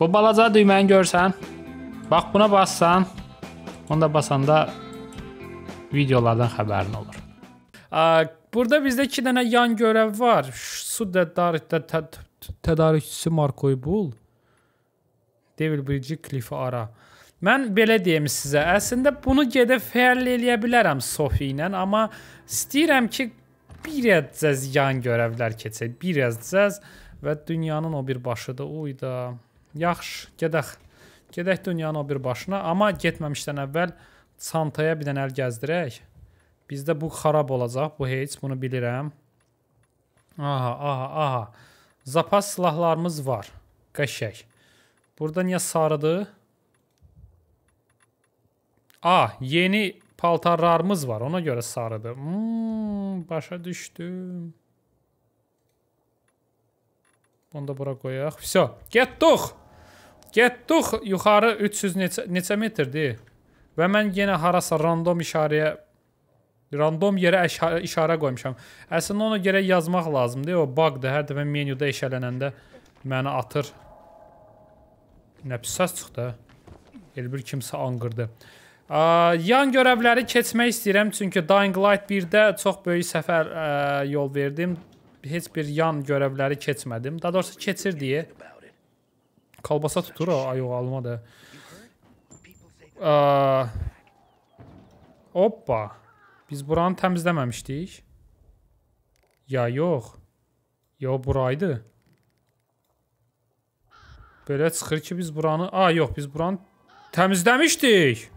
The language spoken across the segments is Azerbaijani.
Bu balaca düyməni görsən. Bax buna bassan, onda basanda videolardan xəbərin olur. Burada bizdə 2 dənə yan görəv var. Su tədarükçüsü Markoy Bul. Devil Bridge Cliff ara. Mən belə deyim sizə, əslində bunu gedib fəal eləyə bilərəm Sofi ilə, amma istəyirəm ki, bir azcaz yan görəvlər keçək, bir azcaz və dünyanın o bir başıdır, uyda. Yaxşı, gedək. Gedək dünyanın o bir başına. Amma getməmişdən əvvəl çantaya bir dənə əl gəzdirək. Bizdə bu xarab olacaq, bu heç, bunu bilirəm. Aha, aha, aha. Zapas silahlarımız var. Qəşək. Burada niyə sarıdır? A, yeni paltarlarımız var. Ona görə sarıdır. Hmm, başa düşdüm. Onu da bura qoyaq. Vso, getdik. Getdik yuxarı 300 neçə, neçə metrdir? Və mən yenə harasa random işarəyə random yerə işarə, işarə qoymuşam. Əslində onu gərək yazmaq lazımdır. O bugdır. Hər dəfə menyuda işələnəndə məni atır. Nə pis səs çıxdı. El bir kimsə anqırdı. Ə, yan görevləri keçmək istəyirəm çünki Dying Light 1-də çox böyük səfər ə, yol verdim. Heç bir yan görevləri keçmədim. Daha doğrusu keçir deyə. Kolbasa tutur o, yox almadı. Hoppa. Biz buranı təmizləməmişdik. Ya yox. Yo buraydı. Belə çıxır ki biz buranı, a yox biz buranı təmizləmişdik.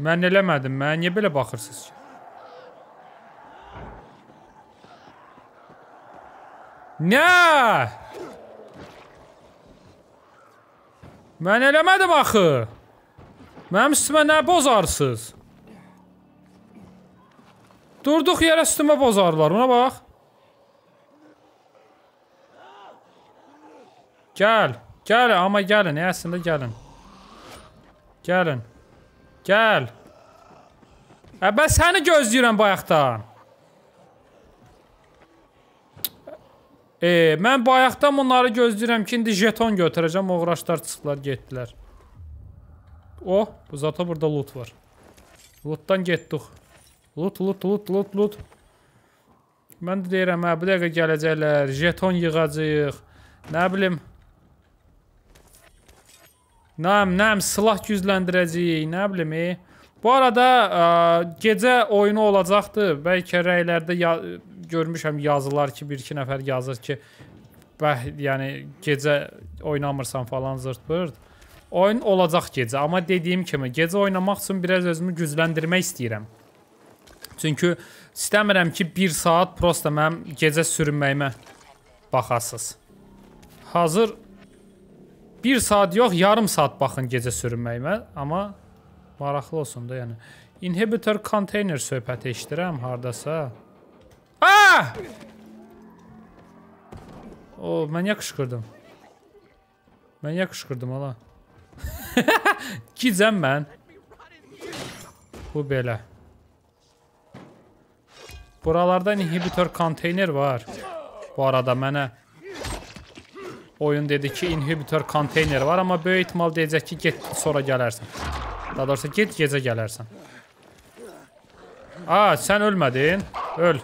Mən eləmədim. Mənə niyə belə baxırsınız ki? Nə? Mən eləmədim axı. Mənim üstümə nə bozarsınız? Durduq yerə üstümə bozarlar. Buna bax. Gəl. Gəl, amma gəlin. Əslində gəlin. Gəlin. Gəl. Əbəs səni gözləyirəm bayaqdan. E, mən bayaqdan bunları gözləyirəm ki, indi jeton götürəcəm. Oğraşlar çıxdılar, getdilər. Oh, bu zata burada loot var. Lootdan getdik. Loot, loot, loot, loot, loot. Mən də deyirəm, hə, bu dəqiqə gələcəklər. Jeton yığacağıq. Nə bilim. Nəm, nəm, silah gücləndirəcəyik. Nə bilim, e. Bu arada ə, e, gecə oyunu olacaqdı. Bəlkə rəylərdə ya görmüşəm yazılar ki, bir iki nəfər yazır ki, bəh, yəni gecə oynamırsan falan zırt-pırt. Oyun olacaq gecə, amma dediyim kimi gecə oynamaq üçün biraz özümü gücləndirmək istəyirəm. Çünki istəmirəm ki, 1 saat prosta mənim gecə sürünməyimə baxasız. Hazır 1 saat yox, yarım saat baxın gecə sürünməyimə, amma maraqlı olsun da, yəni. Inhibitor container söhbəti eşidirəm hardasa. Ha! O, mən ya qışqırdım. Mən ya qışqırdım ala. Gicəm mən. Bu belə. Buralarda inhibitor konteyner var. Bu arada mənə oyun dedi ki, inhibitor konteyner var, amma böyük ehtimal deyəcək ki, get sonra gələrsən. Daha doğrusu get gecə gələrsən. A, sən ölmədin. Öl.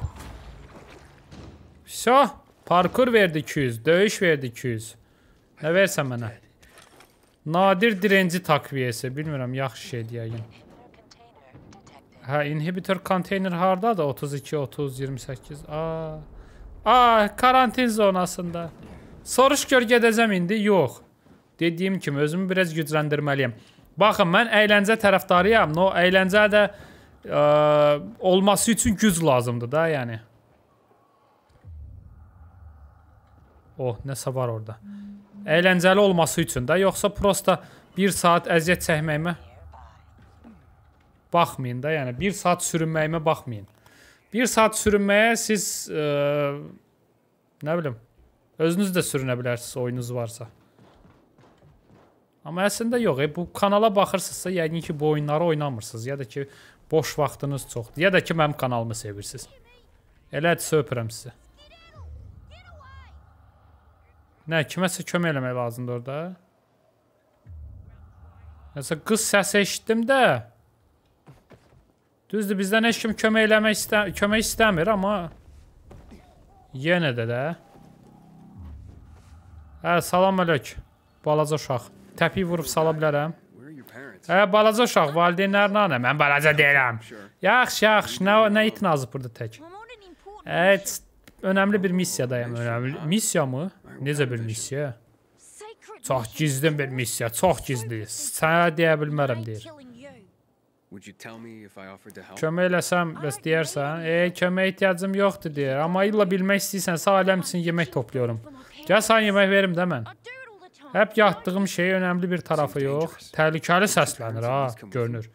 Vso. Parkur verdi 200. Döyüş verdi 200. Nə versən mənə? Nadir direnci takviyesi. Bilmirəm, yaxşı şeydir yəqin. Hə, inhibitor konteyner hardadır? 32, 30, 28. A. A, karantin zonasında. Soruş gör gedəcəm indi? Yox. Dediyim kimi özümü biraz gücləndirməliyəm. Baxın, mən əyləncə tərəfdarıyam. No, əyləncə də ə, e, olması üçün güc lazımdır da, yəni. Oh, nəsə var orada. Əyləncəli olması üçün də, yoxsa prosta 1 saat əziyyət çəkməyimə baxmayın da, yəni 1 saat sürünməyimə baxmayın. 1 saat sürünməyə siz ə, e, nə bilim özünüz də sürünə bilərsiniz oyunuz varsa. Amma əslində yox, e, bu kanala baxırsınızsa, yəqin ki, bu oyunları oynamırsınız, ya da ki, boş vaxtınız çoxdur, ya da ki, mənim kanalımı sevirsiniz. Elədirsə öpürəm sizə. Nə, kiməsə kömək eləmək lazımdır orada? Nəsə, qız səsi eşitdim də. Düzdür, bizdən heç kim kömək eləmək istə kömək istəmir, amma... Yenə də də. Hə, salam ələk, balaca uşaq təpik vurub sala bilərəm. Hə, balaca uşaq, valideynlərin anə, mən balaca deyiləm. Yaxşı, yaxşı, nə, nə itin azı burada tək. Ət, önəmli bir missiyadayım, önəmli. Missiya mı? Necə bir missiya? Çox gizli bir missiya, çox gizli. Sənə deyə bilmərəm, deyir. Kömək eləsəm, bəs deyərsən, e, kömək ehtiyacım yoxdur, deyir. Amma illa bilmək istəyirsən, sağ ələm üçün yemək toplayıram. Gəl sən yemək verim də mən. Həp yatdığım şey önəmli bir tərəfi yox, təhlükəli səslənir ha, görünür.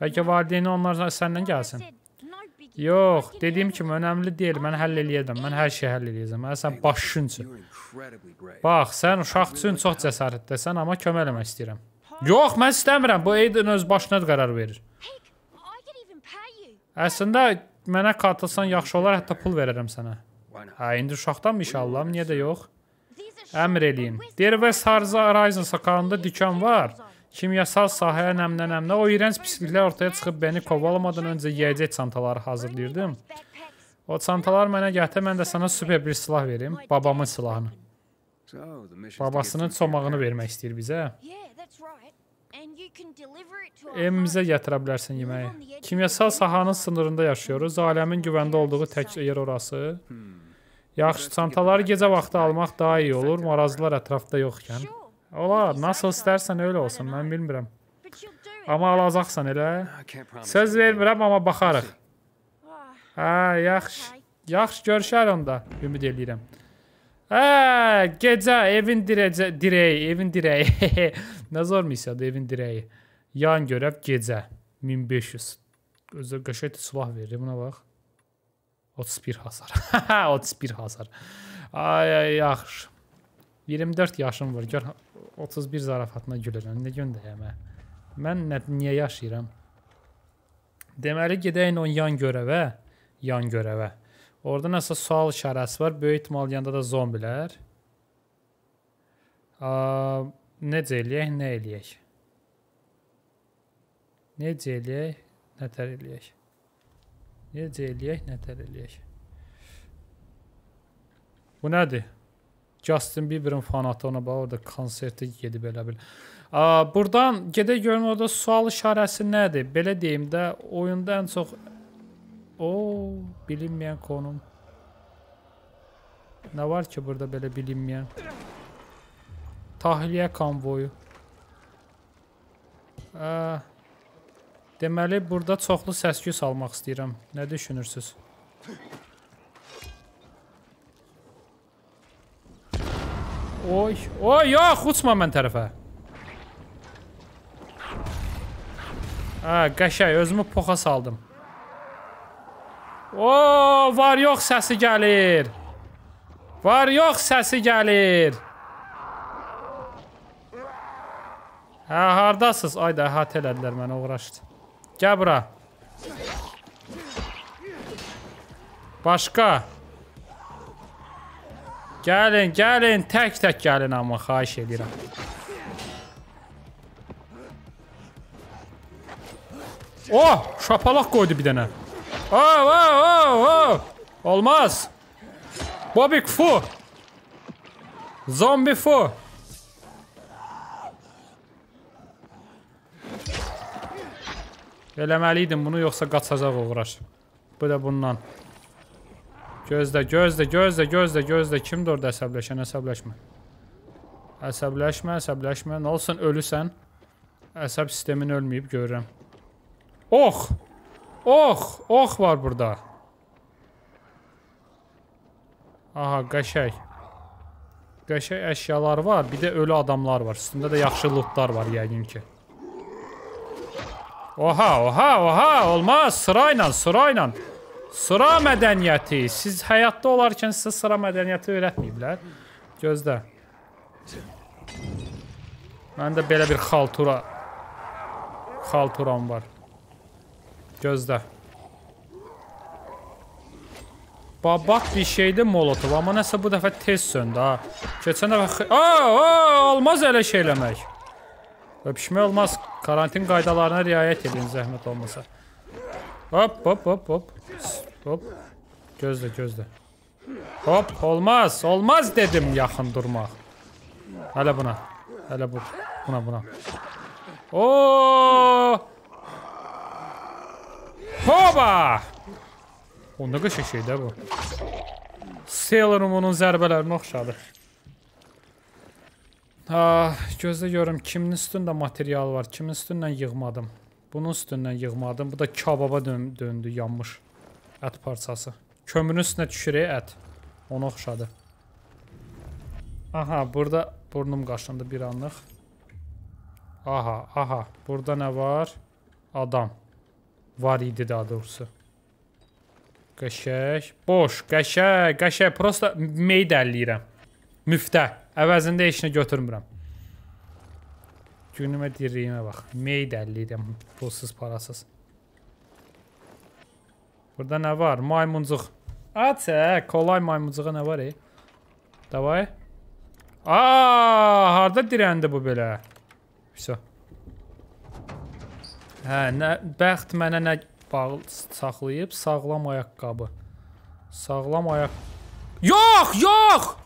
Bəlkə valideyni onlar səndən gəlsin. Yox, dediyim kimi önəmli deyil, mən həll eləyəcəm. Mən hər şeyi həll eləyəcəm. Məsələn, başın üçün. Bax, sən uşaq üçün çox cəsarətlisən, amma kömək eləmək istəyirəm. Yox, mən istəmirəm. Bu Aiden öz başına qərar verir. Əslində mənə qatılsan yaxşı olar, hətta pul verərəm sənə. Hə, indi uşaqdanmı inşallah, niyə də yox? əmr eləyin. Deyir, West Horizon sokağında dükan var. Kimyasal sahəyə nəmlənəmlə o iyrənc pisliklər ortaya çıxıb bəni qovalamadan öncə yeyəcək çantaları hazırlayırdım. O çantalar mənə gətir, mən də sənə super bir silah verim, babamın silahını. Babasının çomağını vermək istəyir bizə. Evimizə gətirə bilərsən yeməyi. Kimyasal sahanın sınırında yaşıyoruz. Aləmin güvəndə olduğu tək yer orası. Hmm. Yaxşı, çantaları gecə vaxtı almaq daha iyi olur, marazlılar ətrafda yoxkən. Olar, nasıl istərsən elə olsun, mən bilmirəm. Amma alacaqsan elə. Söz vermirəm, amma baxarıq. Hə, yaxşı. Yaxşı, görüşər onda, ümid eləyirəm. Hə, gecə evin dirəcə, dirəyi, evin dirəyi. Nə zor misiyadır evin dirəyi. Yan görəb gecə. 1500. Özə qəşət silah verir, buna bax. 31 hasar. 31 hasar. Ay, ay, yaxşı. 24 yaşım var. Gör 31 zarafatına gülürəm. Nə göndəyəm hə? Mən nə, niyə yaşayıram? Deməli gedəyin o yan görəvə, yan görəvə. Orda nəsə sual işarəsi var. Böyük ehtimal yanda da zombilər. A, necə eləyək, nə eləyək? Necə eləyək, nə tər eləyək? Necə eləyək, nətər eləyək. Bu nədir? Justin Bieber'ın fanatı ona bax orada konsertə gedib elə bil. Burdan gedək görüm orada sual işarəsi nədir? Belə deyim də, oyunda ən çox o bilinməyən konum. Nə var ki burada belə bilinməyən? Tahliyə konvoyu. Ə Deməli, burada çoxlu səsküy salmaq istəyirəm. Nə düşünürsüz? Oy, oy, yox, uçma mən tərəfə. Hə, qəşəy, özümü poxa saldım. O, var yox səsi gəlir. Var yox səsi gəlir. Hə, hardasız? Ay da, hat elədilər mənə, uğraşdı. Gel bura. Başqa. Gəlin, gəlin, tek tək gəlin amma xahiş edirəm. Oh, şapalaq koydu bir dənə. Oh, oh, oh, oh. Olmaz. Bobik fu. Zombie fu. Eləməliydim bunu, yoxsa qaçacaq oğraş. Bu da bundan. Gözlə, gözlə, gözlə, gözlə, gözlə. Kimdir orada əsəbləşən? Əsəbləşmə. Əsəbləşmə, əsəbləşmə. Nə olsun, ölüsən. Əsəb sistemin ölməyib, görürəm. Ox! Ox! Ox var burada. Aha, qəşək. Qəşək əşyalar var, bir də ölü adamlar var. Üstündə də yaxşı lootlar var, yəqin ki. Oha, oha, oha. Olmaz. Sırayla, sırayla. Sıra mədəniyyəti. Siz həyatda olarkən sizə sıra mədəniyyəti öyrətməyiblər. Gözlə. Məndə belə bir xaltura xalturam var. Gözlə. Babak bir şeydi molotov, amma nəsə bu dəfə tez söndü ha. Keçən dəfə... Aa, aa, olmaz elə şey eləmək. Öpüşmək olmaz. Karantin qaydalarına riayət edin zəhmət olmasa. Hop hop hop hop. Hop. Gözlə gözlə. Hop olmaz. Olmaz dedim yaxın durmaq. Hələ buna. Hələ bu. Buna buna. Oo! Hoba! O nə qəşəng şey də bu. Sailor Moon-un zərbələrinə oxşadı. Ha, gözlə görüm kimin üstündə material var, kimin üstündən yığmadım. Bunun üstündən yığmadım. Bu da kababa dön döndü, yanmış ət parçası. Kömürün üstünə düşür ət. Ona oxşadı. Aha, burada burnum qaşındı bir anlıq. Aha, aha. Burada nə var? Adam. Var idi daha doğrusu. Qəşək. Boş, qəşək, qəşək. Prosta meyid əliyirəm. Müftə. Əvəzində heç nə götürmürəm. Günümə diriyimə bax. Meyd əlliydəm. Pulsuz, parasız. Burada nə var? Maymuncuq. Atə, hə, kolay maymuncuğa nə var, ey? Davay. Aaa, harada dirəndi bu belə? Vəsə. Hə, nə, bəxt mənə nə bağlı saxlayıb? Sağlam ayaqqabı. Sağlam ayaq... Yox, yox!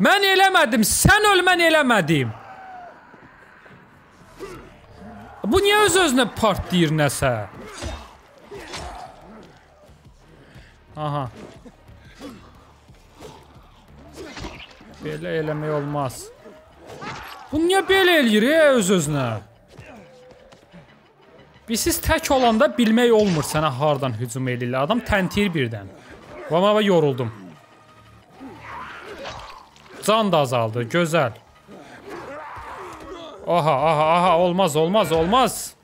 Mən eləmədim, sən öl mən eləmədim. Bu niyə öz-özünə part deyir nəsə? Aha. Belə eləmək olmaz. Bu niyə belə eləyir e, öz-özünə? Biz siz tək olanda bilmək olmur sənə hardan hücum eləyirlər. Adam təntiyir birdən. Vama yoruldum. Can da azaldı. Gözəl. Aha, aha, aha. Olmaz, olmaz, olmaz.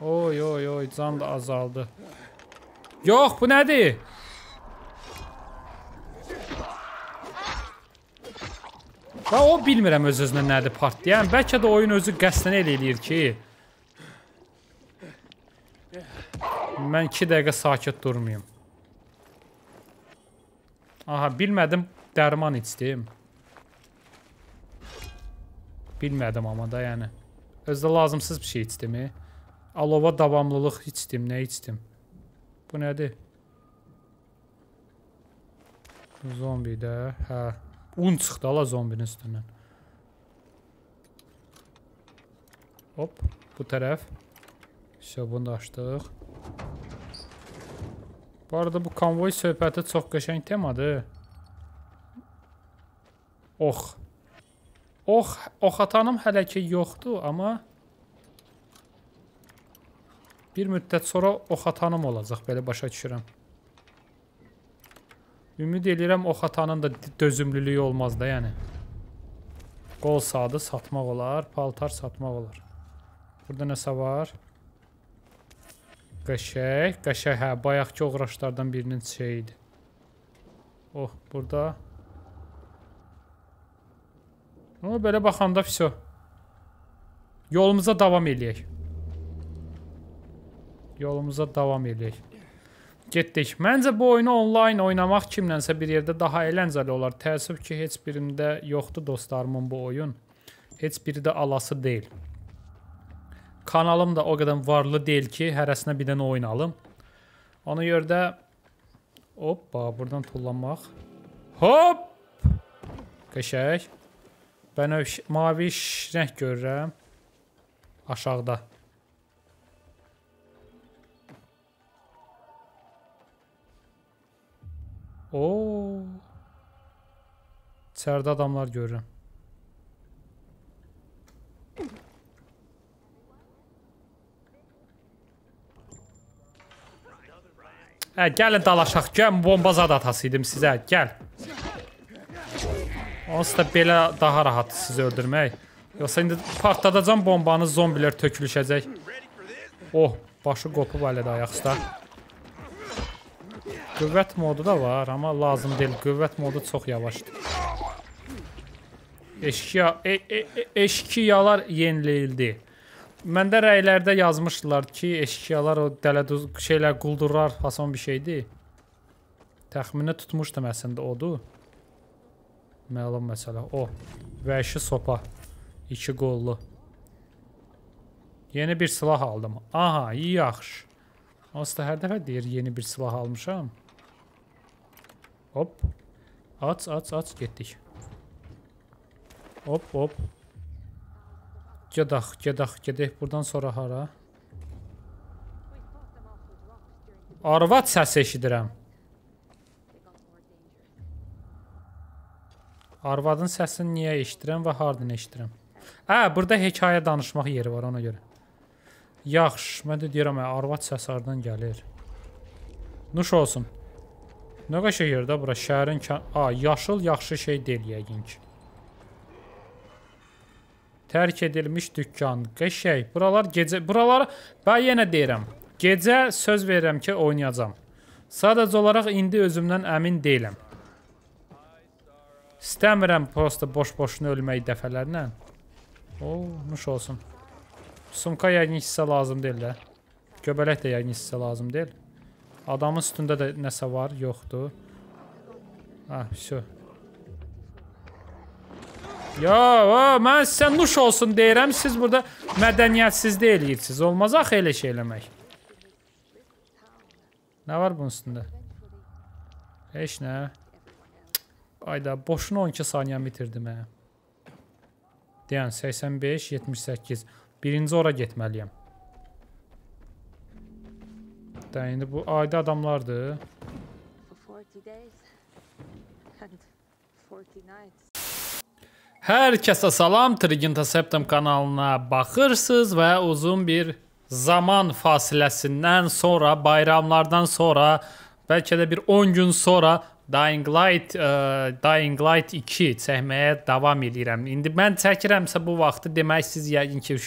Oy, oy, oy. Can da azaldı. Yox, bu nədir? Və o bilmirəm öz-özünə nədir partlayan. Bəlkə də oyun özü qəsdən el eləyir ki. Mən 2 dəqiqə sakit durmayım. Aha, bilmədim dərman içdim. Bilmədim amma da, yəni. Özdə lazımsız bir şey içdim. E? Alova davamlılıq içdim, nə içdim? Bu nədir? Zombi də, hə. Un çıxdı ala zombinin üstündən. Hop, bu tərəf. Şöv, bunu da açdıq. Bu arada bu konvoy söhbəti çox qəşəng temadır. Ox. Ox, ox atanım hələ ki yoxdur, amma bir müddət sonra ox atanım olacaq, belə başa düşürəm. Ümid edirəm ox atanın da dözümlülüyü olmaz da, yəni. Qol sadı satmaq olar, paltar satmaq olar. Burada nəsə var? Qəşək. Qəşək, hə, bayaqki oğraşlardan birinin şey idi. Oh, burada. Amma belə baxanda vəsə. Yolumuza davam eləyək. Yolumuza davam eləyək. Getdik. Məncə bu oyunu onlayn oynamaq kimlənsə bir yerdə daha əyləncəli olar. Təəssüf ki, heç birində yoxdur dostlarımın bu oyun. Heç biri də alası deyil. Kanalım da o qədər varlı deyil ki, hərəsinə bir dənə oyun alım. Ona görə də hoppa, buradan tullanmaq. Hop! Qəşəng. Bənövş mavi rəng görürəm aşağıda. O. İçəridə adamlar görürəm. Hə, gəlin dalaşaq. Gəl, bomba zad atası idim sizə. Gəl. Onsuz da belə daha rahatdır sizi öldürmək. Yoxsa indi partladacam bombanı, zombilər tökülüşəcək. Oh, başı qopub hələ də ayaq üstə. Qüvvət modu da var, amma lazım deyil. Qüvvət modu çox yavaşdır. Eşkiya, e, e, e, eşkiyalar yenilildi. Məndə rəylərdə yazmışdılar ki, eşkıyalar o dələduz şeylər, quldurlar hason bir şeydir. Təxminə tutmuşdum əslində odur. Məlum məsələ o. Vəhşi sopa. 2 qollu. Yeni bir silah aldım. Aha, yaxşı. Onsuz da hər dəfə deyir yeni bir silah almışam. Hop. Aç, aç, aç getdik. Hop, hop. Gedək, gedək, gedək. Buradan sonra hara? Arvad səsi eşidirəm. Arvadın səsini niyə eşidirəm və hardan eşidirəm? Hə, burada hekayə danışmaq yeri var ona görə. Yaxşı, mən də deyirəm, hə, arvad səsi hardan gəlir? Nuş olsun. Nə qəşəng yerdə bura, şəhərin kən... A, yaşıl yaxşı şey deyil yəqin ki. Tərk edilmiş dükkan, qəşəng. Buralar gecə, buralar bax yenə deyirəm. Gecə söz verirəm ki, oynayacağam. Sadəcə olaraq indi özümdən əmin deyiləm. İstəmirəm prosta boş-boşuna ölmək dəfələrlə. Oo, nuş olsun. Sumka yəqin hissə lazım deyil də. Göbələk də yəqin hissə lazım deyil. Adamın üstündə də nəsə var, yoxdur. Hə, ah, vəsyo. Yo, o, mən sizə nuş olsun deyirəm, siz burada mədəniyyətsiz deyirsiniz. Olmaz axı elə şey eləmək. Nə var bunun üstündə? Heç nə. Ayda, boşuna 12 saniyə bitirdim hə. Deyən 85, 78. Birinci ora getməliyəm. Da indi bu ayda adamlardır. 40 days and 40 nights. Hər kəsə salam, Triginta Septem kanalına baxırsınız və uzun bir zaman fasiləsindən sonra, bayramlardan sonra, bəlkə də bir 10 gün sonra Dying Light, ə, e, Dying Light 2 çəkməyə davam edirəm. İndi mən çəkirəmsə bu vaxtı demək siz yəqin ki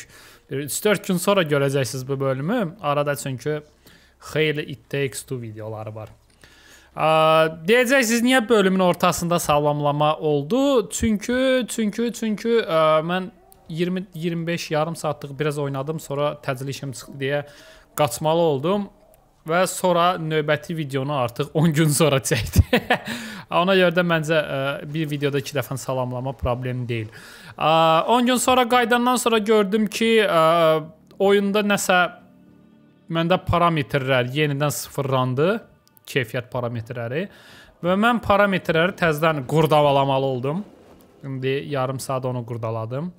3-4 gün sonra görəcəksiniz bu bölümü. Arada çünki xeyli It Takes Two videoları var. Deyəcəksiniz niyə bölümün ortasında salamlama oldu? Çünki çünki çünki ə, mən 20 25 yarım saatlıq biraz oynadım, sonra təcili işim çıxdı deyə qaçmalı oldum və sonra növbəti videonu artıq 10 gün sonra çəkdi. Ona görə də məncə ə, bir videoda 2 dəfə salamlama problem deyil. Ə, 10 gün sonra qayıdandan sonra gördüm ki, ə, oyunda nəsə məndə parametrlər yenidən sıfırlandı keyfiyyət parametrləri və mən parametrləri təzədən qurdavalamalı oldum. İndi yarım saat onu qurdaladım.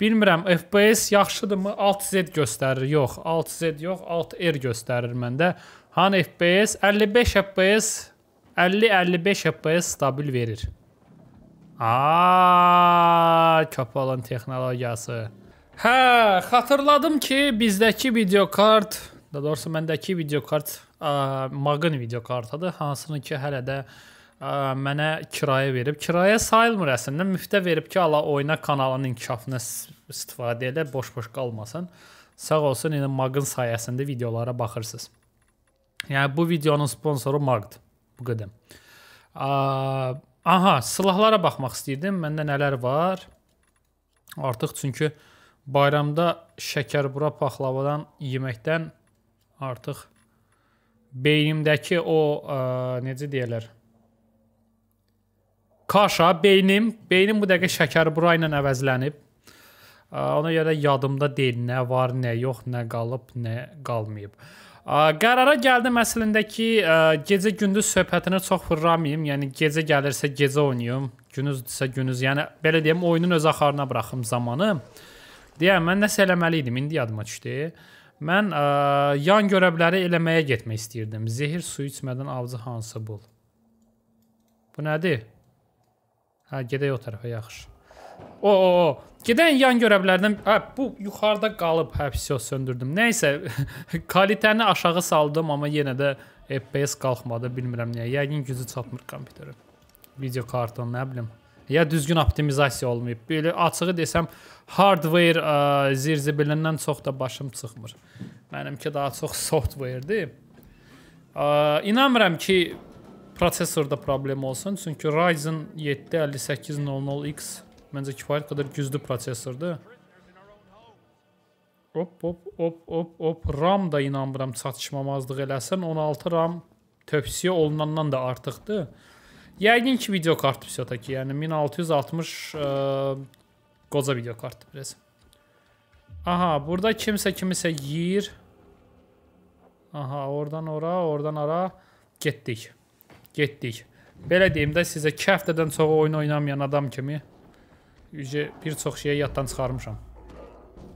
Bilmirəm FPS yaxşıdırmı? Alt Z göstərir. Yox, alt Z yox, alt R göstərir məndə. Han FPS 55 FPS 50-55 FPS stabil verir. A, kapalın texnologiyası. Hə, xatırladım ki, bizdəki videokart, daha doğrusu məndəki videokart Magın videokartadır, hansını ki hələ də ə, mənə kirayə verib. Kirayə sayılmır əslində. Müftə verib ki, ala oyna kanalının inkişafına istifadə elə, boş-boş qalmasın. Sağ olsun, indi yəni Magın sayəsində videolara baxırsınız. Yəni bu videonun sponsoru Magd. Bu qədər. Aha, silahlara baxmaq istəyirdim. Məndə nələr var? Artıq çünki bayramda şəkərbura paxlavadan yeməkdən artıq beynimdəki o ə, e, necə deyirlər? Kaşa beynim, beynim bu dəqiqə şəkər bura ilə əvəzlənib. Ə, e, ona görə yadımda deyil nə var, nə yox, nə qalıb, nə qalmayıb. Ə, e, qərara gəldim əslində ki, gecə-gündüz söhbətini çox vurramayım. Yəni gecə gəlirsə gecə oynayım, gündüzdürsə gündüz. Yəni belə deyim, oyunun öz axarına buraxım zamanı. Deyəm, mən nəsə eləməli idim, indi yadıma düşdü. Ə, Mən ə, e, yan görə biləri eləməyə getmək istəyirdim. Zehir suyu içmədən avcı hansı bul? Bu nədir? Hə, gedək o tərəfə, yaxşı. O, o, o. Gedən yan görəblərdən, hə, bu yuxarıda qalıb, hə, psio söndürdüm. Nə isə kalitəni aşağı saldım, amma yenə də FPS qalxmadı, bilmirəm niyə. Yəqin gücü çatmır kompüterə. Video kartın, nə bilim ya düzgün optimizasiya olmayıb. Belə açığı desəm, hardware ə, zirzibilindən çox da başım çıxmır. Mənimki daha çox software-dir. İnanmıram ki prosesorda problem olsun, çünki Ryzen 7 5800X məncə kifayət qədər güclü prosesordur. Hop hop hop hop hop RAM da inanmıram çatışmamazlıq eləsən 16 RAM tövsiyə olunandan da artıqdır. Yəqin ki, videokart vsyo-taki, yəni 1660 ə, e, qoca videokartdır biraz. Aha, burada kimsə kimisə yeyir. Aha, oradan ora, oradan ara getdik. Getdik. Belə deyim də sizə 2 həftədən çox oyun oynamayan adam kimi bir çox şeyə yaddan çıxarmışam.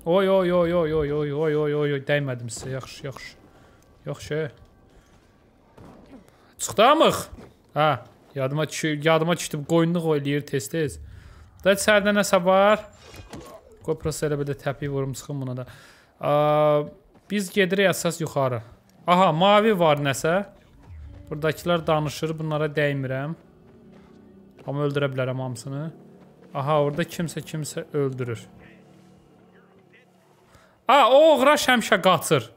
Oy oy oy oy oy oy oy oy oy oy dəymədim sizə. Yaxşı, yaxşı. Yaxşı. Çıxdamıq. Ha. Yadıma, düşü yadıma düşdüm, qoyunluq eləyir tez-tez. Da içəridə nəsə var. Qoy prosta elə bir də təpiyi vurum, çıxın buna da. Aa, biz gedirik əsas yuxarı. Aha, mavi var nəsə. Buradakılar danışır, bunlara dəymirəm. Amma öldürə bilərəm hamısını. Aha, orada kimsə kimsə öldürür. A, o oğraş həmişə qaçır.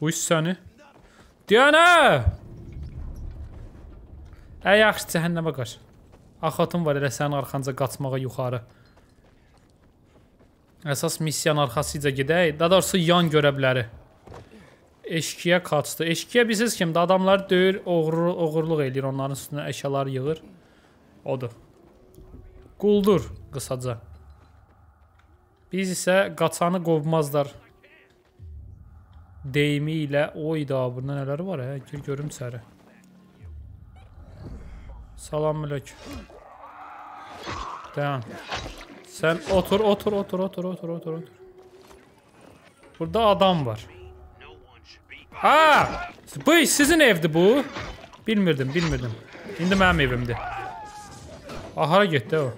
Bu hissəni. Deyənə! Ə yaxşı cəhənnəmə qaç. Axatım var elə sənin arxanca qaçmağa yuxarı. Əsas missiyanın arxasıca gedək. Daha doğrusu yan görə biləri. Eşkiyə qaçdı. Eşkiyə bilirsiniz kimdir? Adamları döyür, oğru, oğurluq eləyir. Onların üstünə əşyalar yığır. Odur. Quldur qısaca. Biz isə qaçanı qovmazlar. Deyimi ilə o idi. Bunda nələri var? Hə? Gir görüm içəri. Salam Selamünaleyküm. Tamam. Sen otur otur otur otur otur otur otur. Burada adam var. Ha! Bu sizin evdi bu. Bilmirdim, bilmirdim. İndi mənim evimdir. Ahara getdi o.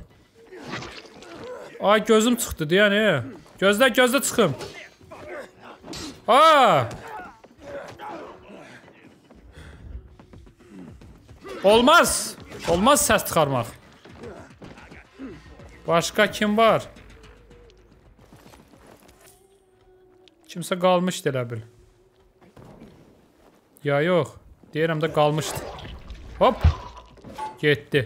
Ay gözüm çıxdı deyəni. Gözlə, gözlə çıxım. Ha! Olmaz. Olmaz səs çıxarmaq. Başqa kim var? Kimsə qalmışdı elə bil. Ya yox. Deyirəm də qalmışdı. Hop. Getdi.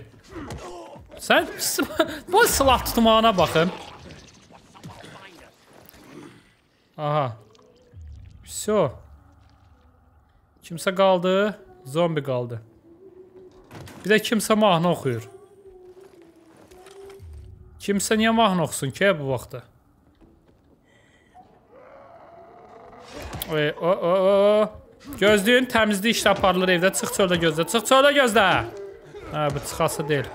Sən bu silah tutmağına baxın. Aha. Всё. Kimsə qaldı? Zombi qaldı. Bir də kimsə mahnı oxuyur. Kimsə niyə mahnı oxusun ki, bu vaxtda? E, o, o, o. Gözlüyün təmizlik işlə aparılır evdə. Çıx çöldə gözlə. Çıx çöldə gözlə. Hə, bu çıxası deyil.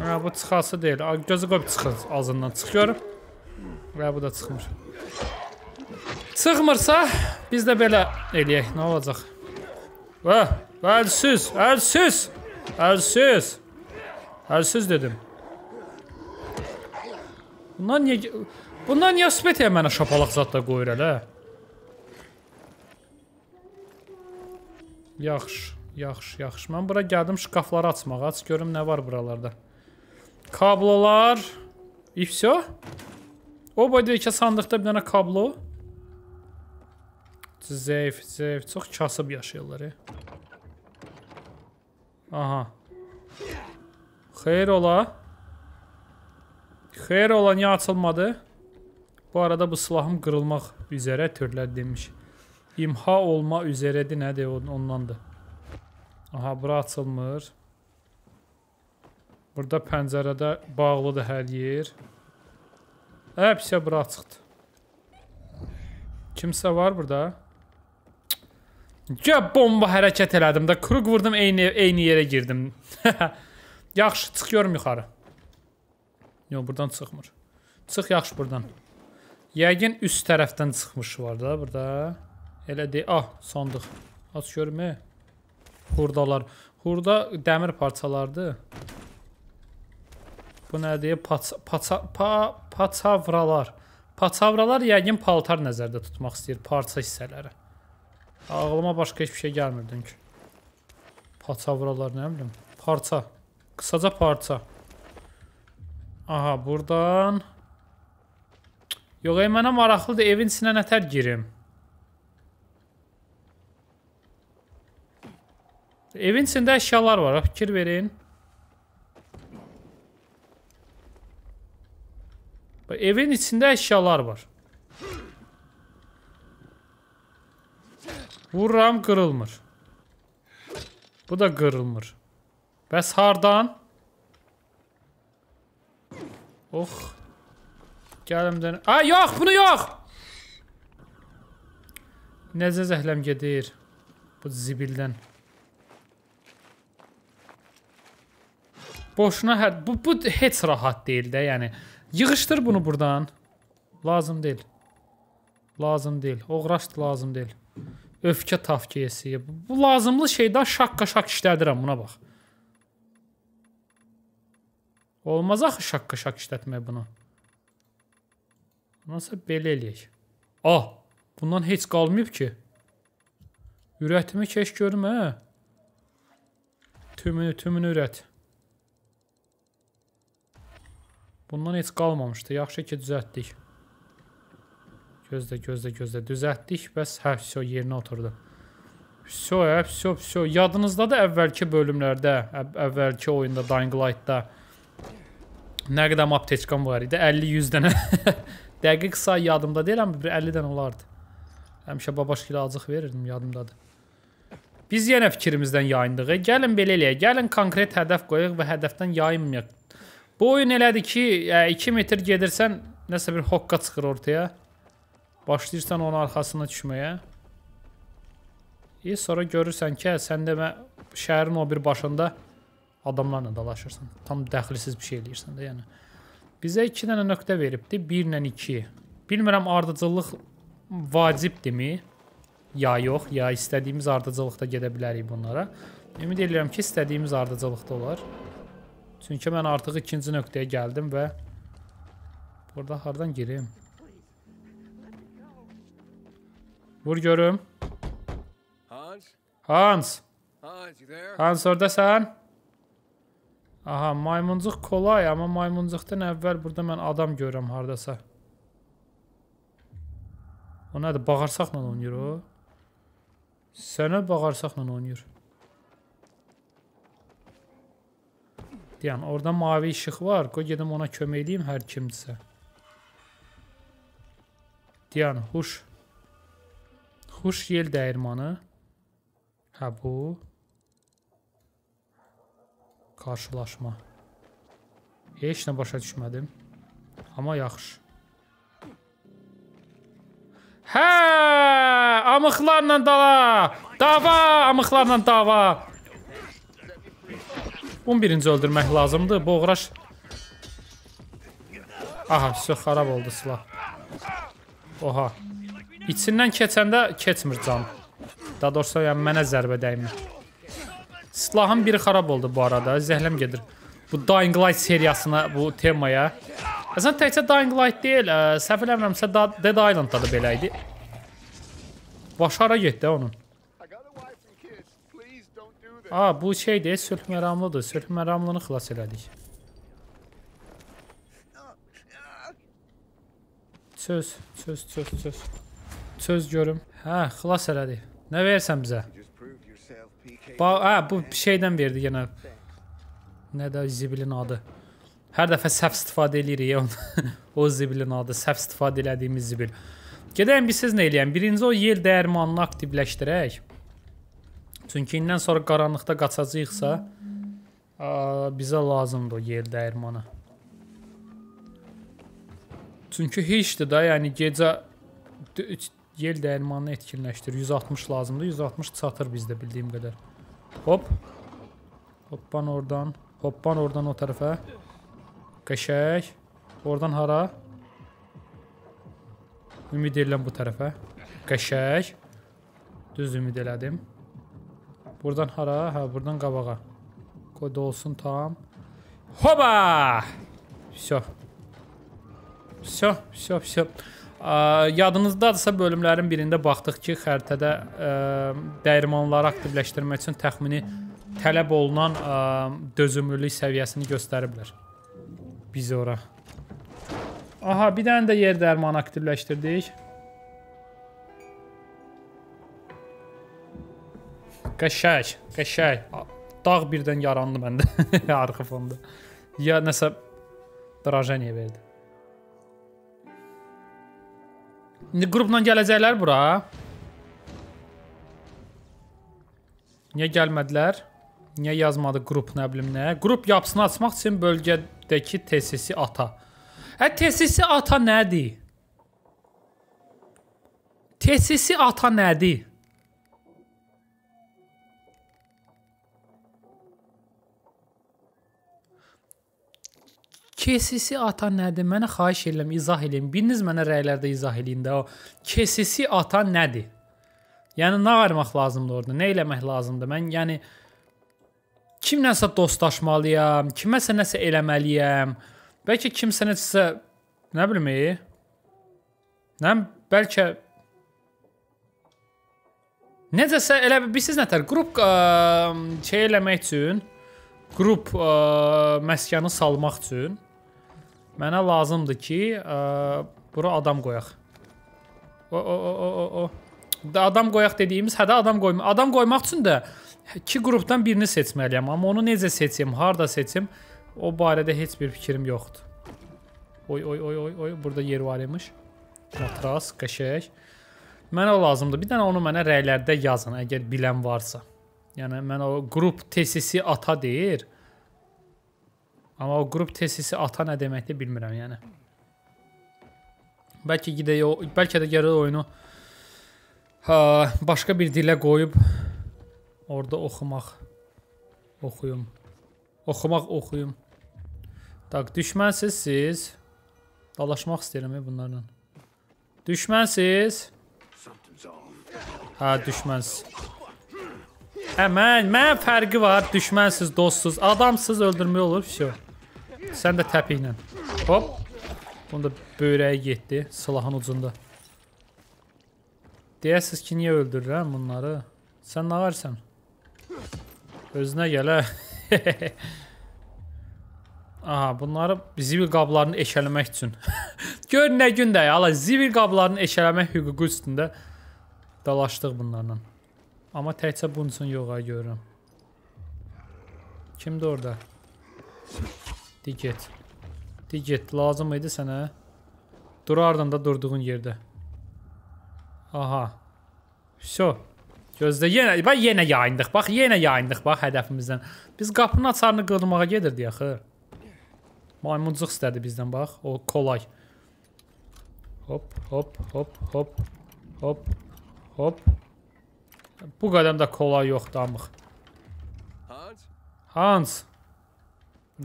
Hə, bu çıxası deyil. Gözü qoyub çıxır ağzından. Çıx görüm. Və bu da çıxmır. Çıxmırsa, biz də belə eləyək. Nə olacaq? Vəh. Hə? Əlsiz, əlsiz, əlsiz. Əlsiz dedim. Bundan niyə... Bundan niyə Spetiya mənə şapalaq zadda qoyur hələ? Yaxşı, yaxşı, yaxşı. Mən bura gəldim şkafları açmağa. Aç görüm nə var buralarda. Kablolar. И все? Oba deyəkə sandıqda bir dənə kablo. Zəif, zəif. Çox kasıb yaşayırlar, ya. E. Aha. Xeyr ola. Xeyr ola niyə açılmadı? Bu arada bu silahım qırılmaq üzərə törlər demiş. İmha olma üzərədir nədir ondandır. Aha bura açılmır. Burada pəncərədə bağlıdır hər yer. Həbsə bura çıxdı. Kimsə var burada? Gəb bomba hərəkət elədim də kruq vurdum, eyni, eyni yerə girdim. yaxşı, çıx görüm yuxarı. Yox, buradan çıxmır. Çıx yaxşı buradan. Yəqin üst tərəfdən çıxmış var da burada. Elə deyil. Ah, sandıq. Aç görmə. Hurdalar. Hurda dəmir parçalardı. Bu nədir? Paça, paça, pa, paçavralar. Paçavralar yəqin paltar nəzərdə tutmaq istəyir, parça hissələri. Ağlıma başqa heç bir şey gəlmir dünkü. Paçavralar nə bilim. Parça. Qısaca parça. Aha buradan. Yox ey mənə maraqlıdır evin içinə nətər girim. Evin içində əşyalar var. Fikir verin. Evin içində əşyalar var. Bu ram kırılmır. Bu da kırılmır. Bəs hardan? Oh. Gəlimdən. A, yox, bunu yox. Necə zəhləm gedir bu zibildən. Boşuna hər bu bu heç rahat deyil də, yəni yığışdır bunu burdan. Lazım deyil. Lazım deyil. Oğraşdı lazım deyil. Öfkə tafkiyesi. Bu lazımlı şeydən şaqqa-şaq işlədirəm buna bax. Olmaz axı şaqqa-şaq işlətmək bunu. Nəsə belə eləyək. Ah, bundan heç qalmayıb ki. Ürətimi keş görmə. Hə? Tümünü, tümünü ürət. Bundan heç qalmamışdı. Yaxşı ki, düzəltdik. Gözlə, gözlə, gözlə. Düzəltdik, bəs hə, vəsə yerinə oturdu. Vəsə, hə, vəsə, vəsə. Yadınızdadır əvvəlki bölümlərdə, əv əvvəlki oyunda Dying Light-da nə qədər apteçkam var idi? 50-100 dənə. Dəqiq say yadımda deyil, amma 50 dənə olardı. Həmişə babaşkilə acıq verirdim, yadımdadır. Biz yenə fikrimizdən yayındıq. E, gəlin belə eləyək. Gəlin konkret hədəf qoyaq və hədəfdən yayınmayaq. Bu oyun elədir ki, 2 e, metr gedirsən, nəsə bir hoqqa çıxır ortaya. Başlayırsan onun arxasına düşməyə. İyi, sonra görürsən ki, sən demə şəhərin o bir başında adamlarla dalaşırsan. Tam dəxlisiz bir şey eləyirsən də, yəni. Bizə 2 dənə nöqtə veribdi, 1 ilə 2. Bilmirəm ardıcıllıq vacibdirmi? Ya yox, ya istədiyimiz ardıcılıqda gedə bilərik bunlara. Ümid edirəm ki, istədiyimiz ardıcılıqda olar. Çünki mən artıq ikinci nöqtəyə gəldim və burada hardan girim? Vur görüm. Hans? Hans. Hans oradasan? Aha, maymuncuq kolay, amma maymuncuqdan əvvəl burada mən adam görürəm hardasa. O nədir? Bağırsaqla oynayır o. Sənə bağırsaqla oynayır. Deyən, orada mavi işıq var. Qoy gedim ona kömək edeyim hər kimdirsə. Deyən, huş. Xuş yel dəyirmanı. Hə bu. Qarşılaşma. Heç nə başa düşmədim. Amma yaxşı. Hə, amıqlarla dala. Dava, amıqlarla dava. 11-ci öldürmək lazımdır. Boğraş. Aha, söz xarab oldu silah. Oha. İçindən keçəndə keçmir can. Daha doğrusu yəni mənə zərbə dəymir. Silahım biri xarab oldu bu arada. Zəhləm gedir. Bu Dying Light seriyasına, bu temaya. Əslində təkcə Dying Light deyil, ə, səhv eləmirəmsə Dead Island-da da belə idi. Başara getdi onun. A, bu şeydir, sülh məramlıdır. Sülh məramlını xilas elədik. Çöz, çöz, çöz, çöz. Söz görüm. Hə, xilas elədi. Nə versən bizə? Ba hə, bu şeydən verdi yenə. Nə də zibilin adı. Hər dəfə səhv istifadə eləyirik ya onu. o zibilin adı, səhv istifadə elədiyimiz zibil. Gedəyim biz siz nə eləyəm? Birinci o yel dəyirmanını aktivləşdirək. Çünki indən sonra qaranlıqda qaçacağıqsa ə, bizə lazımdır o yel dəyirmanı. Çünki heçdir də, yəni gecə Yel dəyirmanını etkinləşdir. 160 lazımdır. 160 çatır bizdə bildiyim qədər. Hop. Hoppan oradan. Hoppan oradan o tərəfə. Qəşək. Oradan hara? Ümid eləm bu tərəfə. Qəşək. Düz ümid elədim. Buradan hara? Hə, buradan qabağa. Qoy dolsun tam. Hoba! Все. Все, все, все. Yadınızdadırsa bölümlərin birində baxdıq ki, xəritədə ə, dəyirmanları aktivləşdirmək üçün təxmini tələb olunan ə, dözümlülük səviyyəsini göstəriblər. Biz ora. Aha, bir dənə də yer dərmanı aktivləşdirdik. Qəşəng, qəşəng. Dağ birdən yarandı məndə arxa fonda. Ya nəsə drajeniyyə verdi. İndi qrupla gələcəklər bura. Niyə gəlmədilər? Niyə yazmadı qrup nə bilim nə? Qrup yapısını açmaq üçün bölgədəki TSS ata. Hə TSS ata nədir? TSS ata nədir? KCC atan nədir? Mənə xahiş edirəm izah eləyin. Biriniz mənə rəylərdə izah eləyin də o KCC atan nədir? Yəni nə armaq lazımdır orada? Nə eləmək lazımdır? Mən yəni kimləsə dostlaşmalıyam, kiməsə nəsə eləməliyəm. Bəlkə kimsə nəsə nə bilim, e? nə bəlkə Necəsə elə bilirsiniz nətər qrup ə, şey eləmək üçün, qrup ə, məskanı salmaq üçün Mənə lazımdır ki, ə, e, bura adam qoyaq. O, o, o, o, o, o. Adam qoyaq dediyimiz, hədə adam qoymaq. Adam qoymaq üçün də iki qrupdan birini seçməliyəm. Amma onu necə seçim, harda seçim, o barədə heç bir fikrim yoxdur. Oy, oy, oy, oy, oy, burada yer var imiş. Matras, qəşək. Mənə o lazımdır. Bir dənə onu mənə rəylərdə yazın, əgər bilən varsa. Yəni, mən o qrup tesisi ata deyir. Ama o grup tesisi ata nə bilmiyorum yani. Belki Bəlkə gidə bəlkə də gərək oyunu ha, başqa bir dilə qoyub orada oxumaq okuyum. Oxumaq oxuyum. Tak düşmənsiz siz. Dalaşmaq istəyirəm bunlarla. Düşmənsiz. ha düşmənsiz. Hə, Hemen, mən fərqi var. Düşmənsiz, dostsuz. Adamsız öldürmək olur. Şey. Sən də təpi ilə. Hop. Bunun da böyrəyi getdi silahın ucunda. Deyəsiz ki, niyə öldürürəm bunları? Sən nə varsan? Özünə gələ. Hə. Aha, bunları zibil qablarını eşələmək üçün. Gör nə gündə ya, ala zibil qablarını eşələmək hüququ üstündə dalaşdıq bunlarla. Amma təkcə bunun üçün yox ay görürəm. Kimdir orada? Di get. Di get. Lazım idi sənə. Durardın da durduğun yerdə. Aha. Vso. Gözlə. Yenə, bax, yenə yayındıq. Bax, yenə yayındıq. Bax, hədəfimizdən. Biz qapının açarını qırmağa gedirdi axı. Maymuncuq istədi bizdən, bax. O kolay. Hop, hop, hop, hop. Hop, hop. Bu qədər də kolay yoxdur, amıq. Hans. Hans.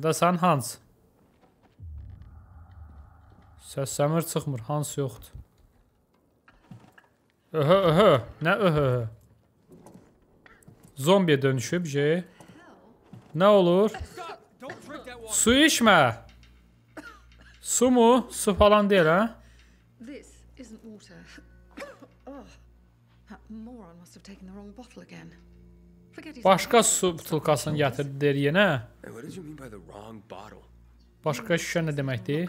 Da sən hans? Səsləmir çıxmır, hans yoxdur. Öhö, öhö, nə öhö? Zombiyə dönüşüb, şey. Nə olur? Su içmə. Su mu? Su falan deyil, hə? This isn't water. Oh, that moron must have taken the wrong bottle again. Başqa su butulkasını gətirdir yenə. Başqa şüşə nə deməkdir?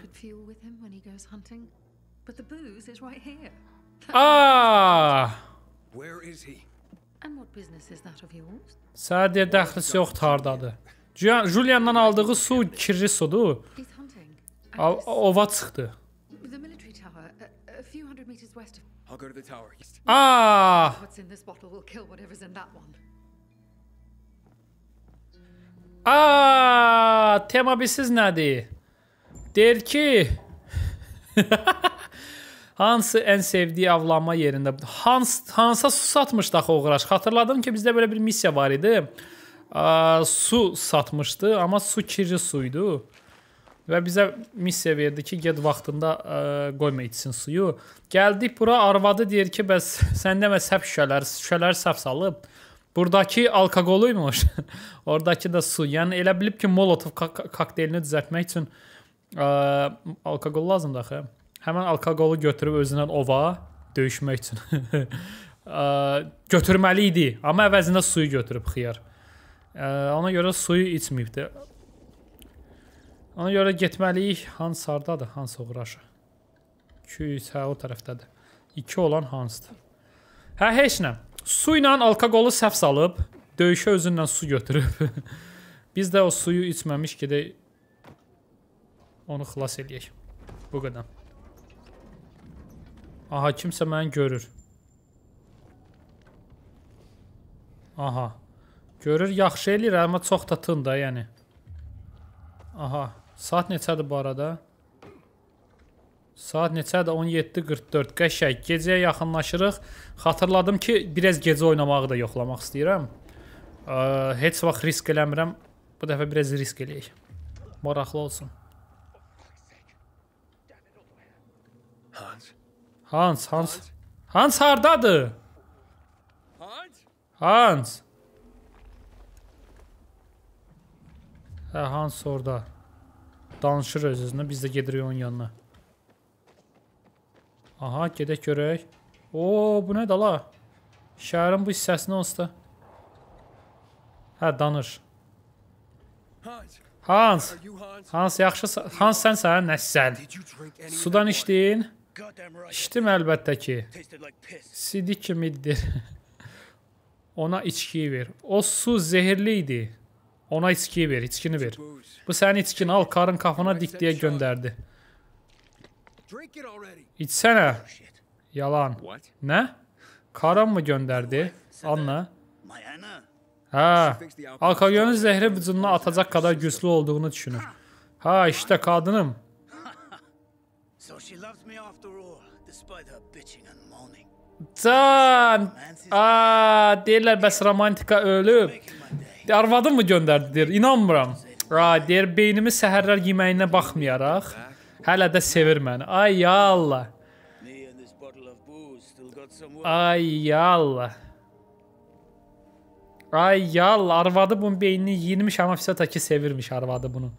Ah! Sədiyyə dəxlisi yoxdur hardadır. Juliandan aldığı su kirli sudur. Ova çıxdı. Ah! A, tema bilsiz nədir? Deyir ki, hansı ən sevdiyi avlanma yerində? Hans hansa su satmışdı axı oğraş. Xatırladım ki, bizdə belə bir missiya var idi. A, su satmışdı, amma su kirli suydu. Və bizə missiya verdi ki, get vaxtında ə, qoyma içsin suyu. Gəldik bura, arvadı deyir ki, bəs sən demə səf şüşələr, şüşələr səf salıb. Buradakı alkoqoluymuş. Oradakı da su. Yəni elə bilib ki, Molotov kok kokteylini düzəltmək üçün ə, alkoqol lazımdır axı. Həmin alkoqolu götürüb özündən ova döyüşmək üçün ə, götürməli idi, amma əvəzində suyu götürüb xiyar. Ə, ona görə suyu içməyibdi. Ona görə getməliyik. Hans hardadır? Hans oğraşı. 200 hə o tərəfdədir. 2 olan Hansdır. Hə heç nə. Su ilə alkoqolu səhv salıb, döyüşə özündən su götürüb. Biz də o suyu içməmiş ki də onu xilas eləyək. Bu qədər. Aha, kimsə məni görür. Aha. Görür, yaxşı eləyir, amma çox da tın da, yəni. Aha, saat neçədir bu arada? Saat neçədir? 17:44. Qəşəng. Gecəyə yaxınlaşırıq. Xatırladım ki, biraz gecə oynamağı da yoxlamaq istəyirəm. Ə, heç vaxt risk eləmirəm. Bu dəfə biraz risk eləyək. Maraqlı olsun. Hans. Hans, Hans. Hans hardadır? Hans? Hans. Hə, Hans orada. Danışır öz-özünə, biz də gedirik onun yanına. Aha, gedək görək. Oo, bu nədir la? Şəhərin bu hissəsi nə olsa? Hə, danış. Hans. Hans, yaxşı. Hans sənsən, hə, nəsən? Sudan içdin? İçdim əlbəttə ki. Sidi kimidir. Ona içkiyi ver. O su zehirli idi. Ona içkiyi ver, içkini ver. Bu sənin içkin, al, qarın kafana dik deyə göndərdi. İçsene. Oh, Yalan. Ne? Karan mı gönderdi? Anla. Ha. Alkalyonun zehri vücuduna atacak kadar güçlü olduğunu düşünür. Ha işte kadınım. Can! Aa, deyirlər bəs romantika ölüb. Arvadım mı gönderdi? deyir. İnanmıram. Ra, deyir beynimi səhərlər yeməyinə baxmayaraq. Hələ də sevir məni. Ay ya Allah. Ay ya Allah. Ay ya Allah, arvadı bunun beynini 20 şamafisa takı sevirmiş arvadı bunu.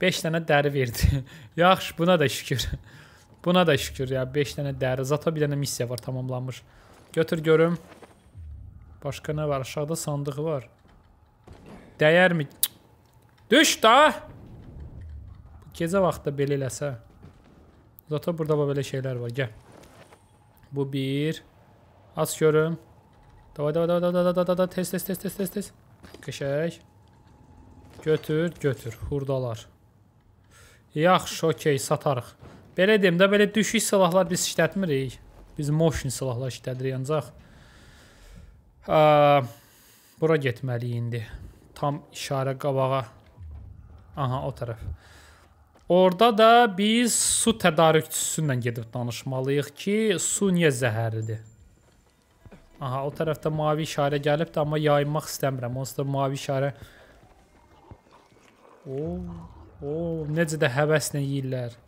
5 dənə dəri verdi. Yaxşı, buna da şükür. Buna da şükür ya, 5 dənə dəri. Zato bir dənə missiya var tamamlanmış. Götür görüm. Başqa nə var? Aşağıda sandığı var. Dəyərmi? Düş da! Gecə vaxtda belə eləsə. Zato burada belə şeylər var. Gəl. Bu bir. Aç görüm. Davay, davay, davay, davay, davay, davay, tez, tez, tez, tez, tez, tez. Qəşək. Götür, götür. Hurdalar. Yaxşı, okey, satarıq. Belə deyim də, belə düşük silahlar biz işlətmirik. Biz motion silahlar işlədirik ancaq. Ə, bura getməliyik indi. Tam işarə qabağa. Aha, o tərəf. Orda da biz su tədarükçüsü ilə gedib danışmalıyıq ki, su niyə zəhərlidir? Aha, o tərəfdə mavi işarə gəlibdi, amma yayınmaq istəmirəm. Onsuz da mavi işarə... Oo, oo, necə də həvəslə yeyirlər.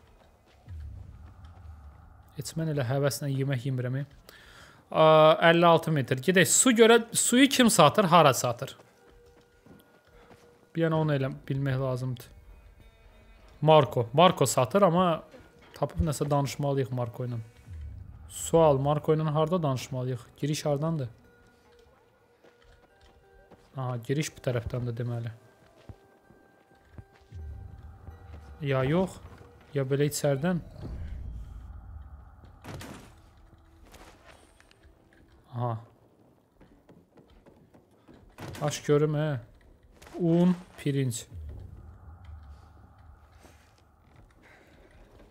Heç mən elə həvəslə yemək yemirəm. 56 e. metr. Gedək, su görə, suyu kim satır, hara satır? Bir yana onu elə bilmək lazımdır. Marco. Marco satır ama tapıb nəsə danışmalıyıq Marco ilə. Sual, Marco ilə harda danışmalıyıq? Giriş hardandır? Aha, giriş bu tərəfdəndir demeli. Ya yox, ya böyle içerden. Aha. Aç görüm, hə. Un, pirinç.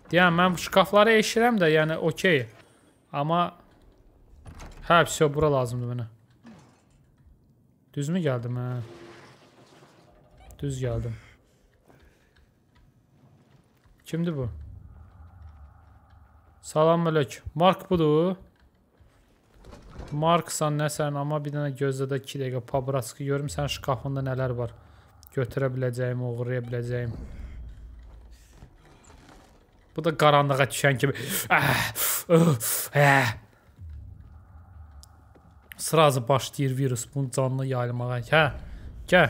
Deyəm, yəni, mən şkafları eşirəm də, yəni okey. Amma... Hə, vəsə, bura lazımdır mənə. Düzmü gəldim, hə? Düz gəldim. Kimdir bu? Salam mülök. Mark budur. Marksan nəsən, amma bir dənə gözlədə 2 dəqiqə pabraskı görüm, sən şkafında nələr var. Götürə biləcəyim, uğraya biləcəyim. Bu da qaranlığa düşən kimi. Ah, uh, eh. Sırazı başlayır virus bunu canlı yayılmağa. Hə, gəl.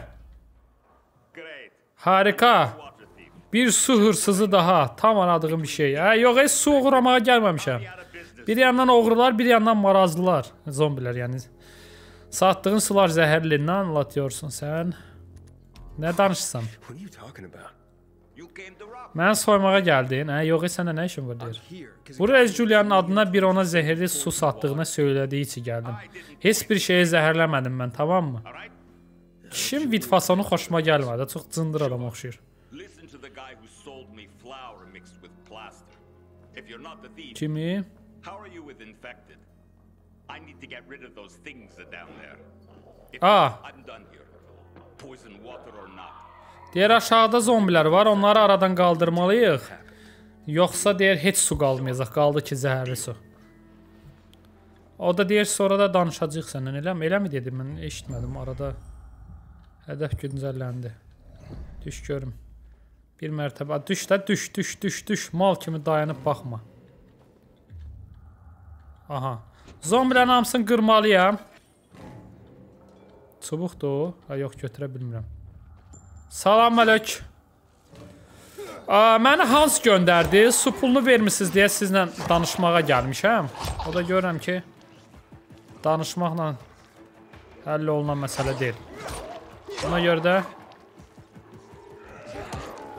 Harika. Bir su hırsızı daha. Tam anladığım bir şey. Hə, yox, heç su uğramağa gəlməmişəm. Bir yandan oğrular, bir yandan marazlılar. Zombilər yəni. Satdığın sular zəhərlindən anlatıyorsun sən. Nə danışsan? Mən soymağa gəldin, hə? Yox, sənə nə işin var deyir. Bura Julianın adına bir ona zəhərli su satdığını söylədiyi üçün gəldim. Heç bir şeyə zəhərləmədim mən, tamammı? Kişim vidfasonu xoşuma gəlmədi. Çox cındır adam oxşayır. Kimi? Ah. Poison water or Deyir aşağıda zombilər var, onları aradan qaldırmalıyıq. Yoxsa deyir heç su qalmayacaq, qaldı ki zəhərli su. O da deyir sonra da danışacağıq səndən. Eləmi? Eləmi dedim mən eşitmədim arada. Hədəf güncəlləndi. Düş görüm. Bir mərtəbə düş də düş düş düş düş mal kimi dayanıb baxma. Aha. Zombilərin hamısını qırmalıyam. Çubuqdur. Ha yox götürə bilmirəm. Salam əleyk. Məni Hans göndərdi. Su pulunu vermisiniz deyə sizlə danışmağa gəlmişəm. O da görürəm ki, danışmaqla həll olunan məsələ deyil. Buna görə də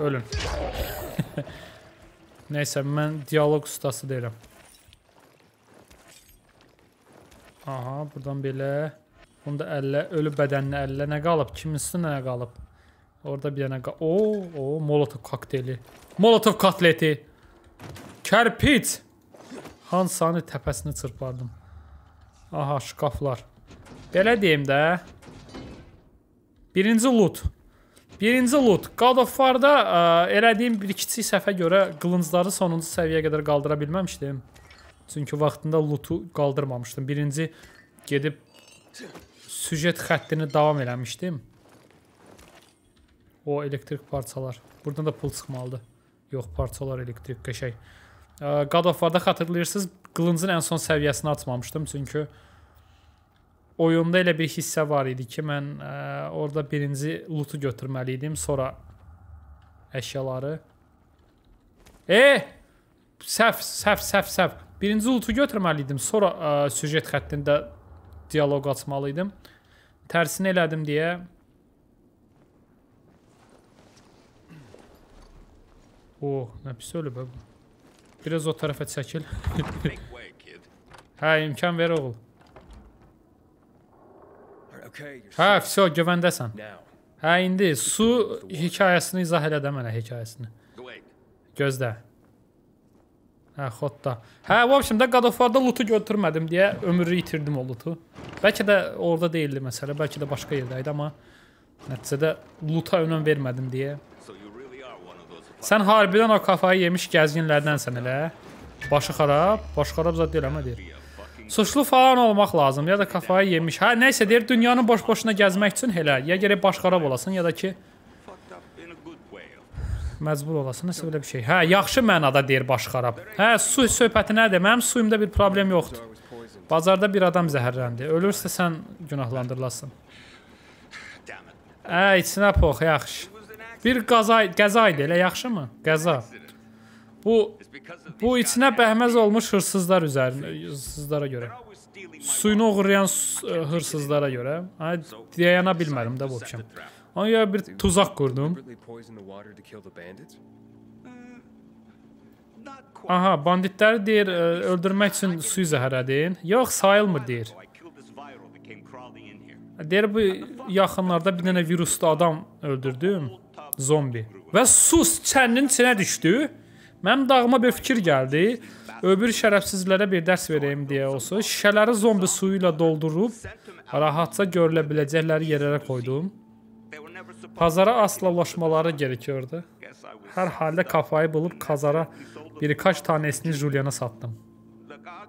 ölün. Nəysə, mən dialoq ustası deyirəm. Aha, buradan belə. Bunda əllə, ölü bədənli əllə nə qalıb? Kiminsi nə qalıb? Orada bir dənə o, o Molotov kokteyli. Molotov kotleti. Kərpic. Hansanı təpəsinə çırpardım. Aha, şkaflar. Belə deyim də. Birinci loot. Birinci loot. God of War-da e, elədiyim bir kiçik səhvə görə qılıncları sonuncu səviyyəyə qədər qaldıra bilməmişdim. Çünki vaxtında lootu qaldırmamışdım. Birinci gedib süjet xəttini davam eləmişdim. O elektrik parçalar. Buradan da pul çıxmalıdır. Yox, parçalar elektrik qəşəng. God of War-da xatırlayırsınız, qılıncın ən son səviyyəsini açmamışdım, çünki oyunda elə bir hissə var idi ki, mən ə, orada birinci lootu götürməli idim, sonra əşyaları. E! Səhv, səhv, səhv, səhv. Birinci lootu götürməli idim, sonra ə, süjet xəttində dialoq açmalı idim. Tərsini elədim deyə Oh, nə pis ölüb bu. Biraz o tərəfə çəkil. hə, imkan ver oğul. Hə, vəsə, gövəndəsən. Hə, indi su hekayəsini izah elə də mənə hekayəsini. Gözlə. Hə, xodda. Hə, v общем, də God of War-da lootu götürmədim deyə ömrü itirdim o lootu. Bəlkə də orada deyildi məsələ, bəlkə də başqa yerdə idi, amma nəticədə loota önəm vermədim deyə Sən harbiden o kafayı yemiş gəzginlərdənsən elə. Başı xarab, başı xarab zad deyil, amma deyir. Suçlu falan olmaq lazım, ya da kafayı yemiş. Hə, nəysə deyir, dünyanı boş-boşuna gəzmək üçün elə. Ya gerək baş xarab olasın, ya da ki... Məcbur olasın, nəsə belə bir şey. Hə, yaxşı mənada deyir baş xarab. Hə, su söhbəti nədir? Mənim suyumda bir problem yoxdur. Bazarda bir adam zəhərləndi. Ölürsə sən günahlandırılasın. Ə, içinə pox, yaxşı. Bir qaza, qəza idi, elə yaxşımı? Qəza. Bu bu içinə bəhməz olmuş hırsızlar üzərinə, hırsızlara görə. Suyunu oğurlayan e, hırsızlara görə. Ha, dayana bilmədim də bu işim. Ona görə bir tuzaq qurdum. Aha, banditləri deyir, e, öldürmək üçün su zəhərlədin. Yox, sayılmır deyir. Deyir bu yaxınlarda bir dənə viruslu adam öldürdüm zombi. Və sus çəninin içinə düşdü. Mənim dağıma bir fikir gəldi. Öbür şərəfsizlərə bir dərs verəyim deyə olsa, şüşələri zombi suyu ilə doldurub rahatca görülə biləcəkləri yerlərə qoydum. Pazara asla ulaşmaları gerekirdi. Hər halda kafayı bulub Kazara birkaç tanesini Juliana satdım.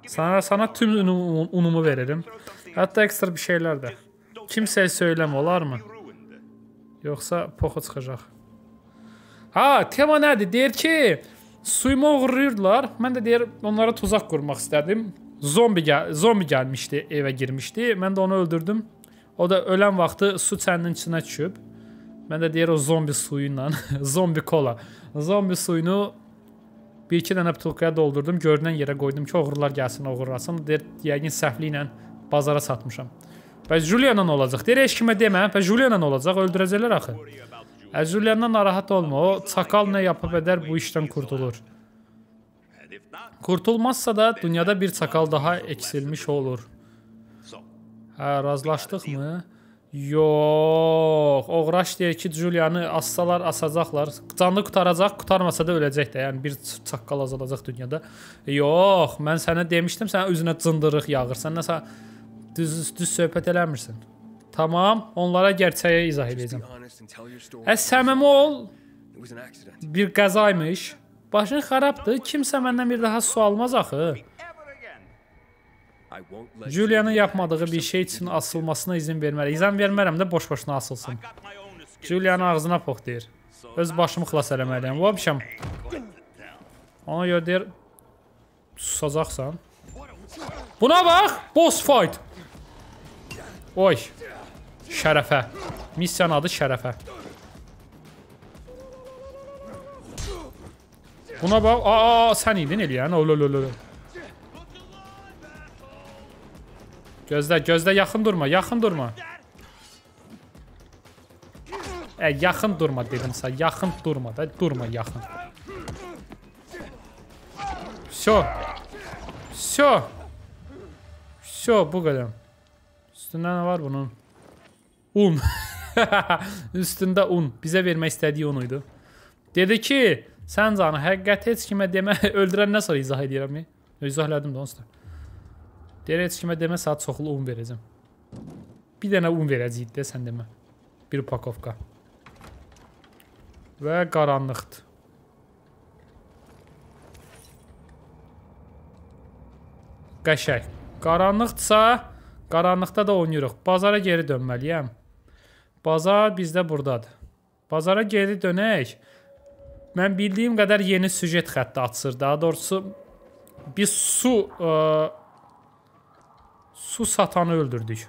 Sana, sana tüm unum, unumu veririm. Hətta ekstra bir şeylər də. Kimsəyə söyləmə olarmı? Yoxsa poxu çıxacaq. Ha, tema nədir? Deyir ki, suyumu oğurlayırdılar. Mən də deyir onlara tuzaq qurmaq istədim. Zombi gəl zombi gəlmişdi, evə girmişdi. Mən də onu öldürdüm. O da ölən vaxtı su çəninin içinə düşüb. Mən də deyir o zombi suyu ilə, zombi kola, zombi suyunu bir iki dənə butulkaya doldurdum, görünən yerə qoydum ki, oğurlar gəlsin, oğurlasın. Deyir, yəqin səhvliklə bazara satmışam. Və Julianla olacaq. Deyir, heç kimə demə. Və Julianla olacaq, öldürəcəklər axı. Əzulyandan narahat olma. O çakal nə yapıb edər bu işdən qurtulur. Qurtulmazsa da dünyada bir çakal daha eksilmiş olur. Hə, razılaşdıqmı? Yox. Oğraş deyir ki, Julianı assalar asacaqlar. Canlı qutaracaq, qutarmasa da öləcək də. Yəni bir çaqqal azalacaq dünyada. Yox, mən sənə demişdim, sən özünə cındırıq yağırsan. Nəsə düz düz söhbət eləmirsən. Tamam, onlara gerçəyi izah edəcəm. Əs səmimi ol, bir qəzaymış. Başın xarabdır, kimsə məndən bir daha su almaz axı. Julianın yapmadığı bir şey üçün asılmasına izin verməli. İzin vermərəm də boş-boşuna asılsın. Julianın ağzına pox deyir. Öz başımı xilas eləməliyəm. Vabşam. Ona görə deyir, susacaqsan. Buna bax, boss fight. Oy. Şərəfə. Missiyanın adı Şərəfə. Buna bak, Aa, sən idin eləyən. Olololol. Gözlə, gözlə, yaxın durma, yaxın durma. E yaxın durma dedimsə, yaxın durma da, durma yaxın. Все. Все. Все, bu kadar. Üstündə nə var bunun? Un. Üstündə un. Bizə vermək istədiyi un idi. Dedi ki, sən canı həqiqəti heç kimə demə, öldürəndən sonra izah edirəm. İzah elədim də onsuz da. Deyir, heç kimə demə, saat çoxlu un verəcəm. Bir dənə un verəcəyik də, sən demə. Bir pakovka. Və qaranlıqdır. Qəşək. Qaranlıqdsa, qaranlıqda da oynayırıq. Bazara geri dönməliyəm. Bazar bizdə burdadır. Bazara geri dönək. Mən bildiyim qədər yeni süjet xətti açır. Daha doğrusu biz su ə, e, su satanı öldürdük.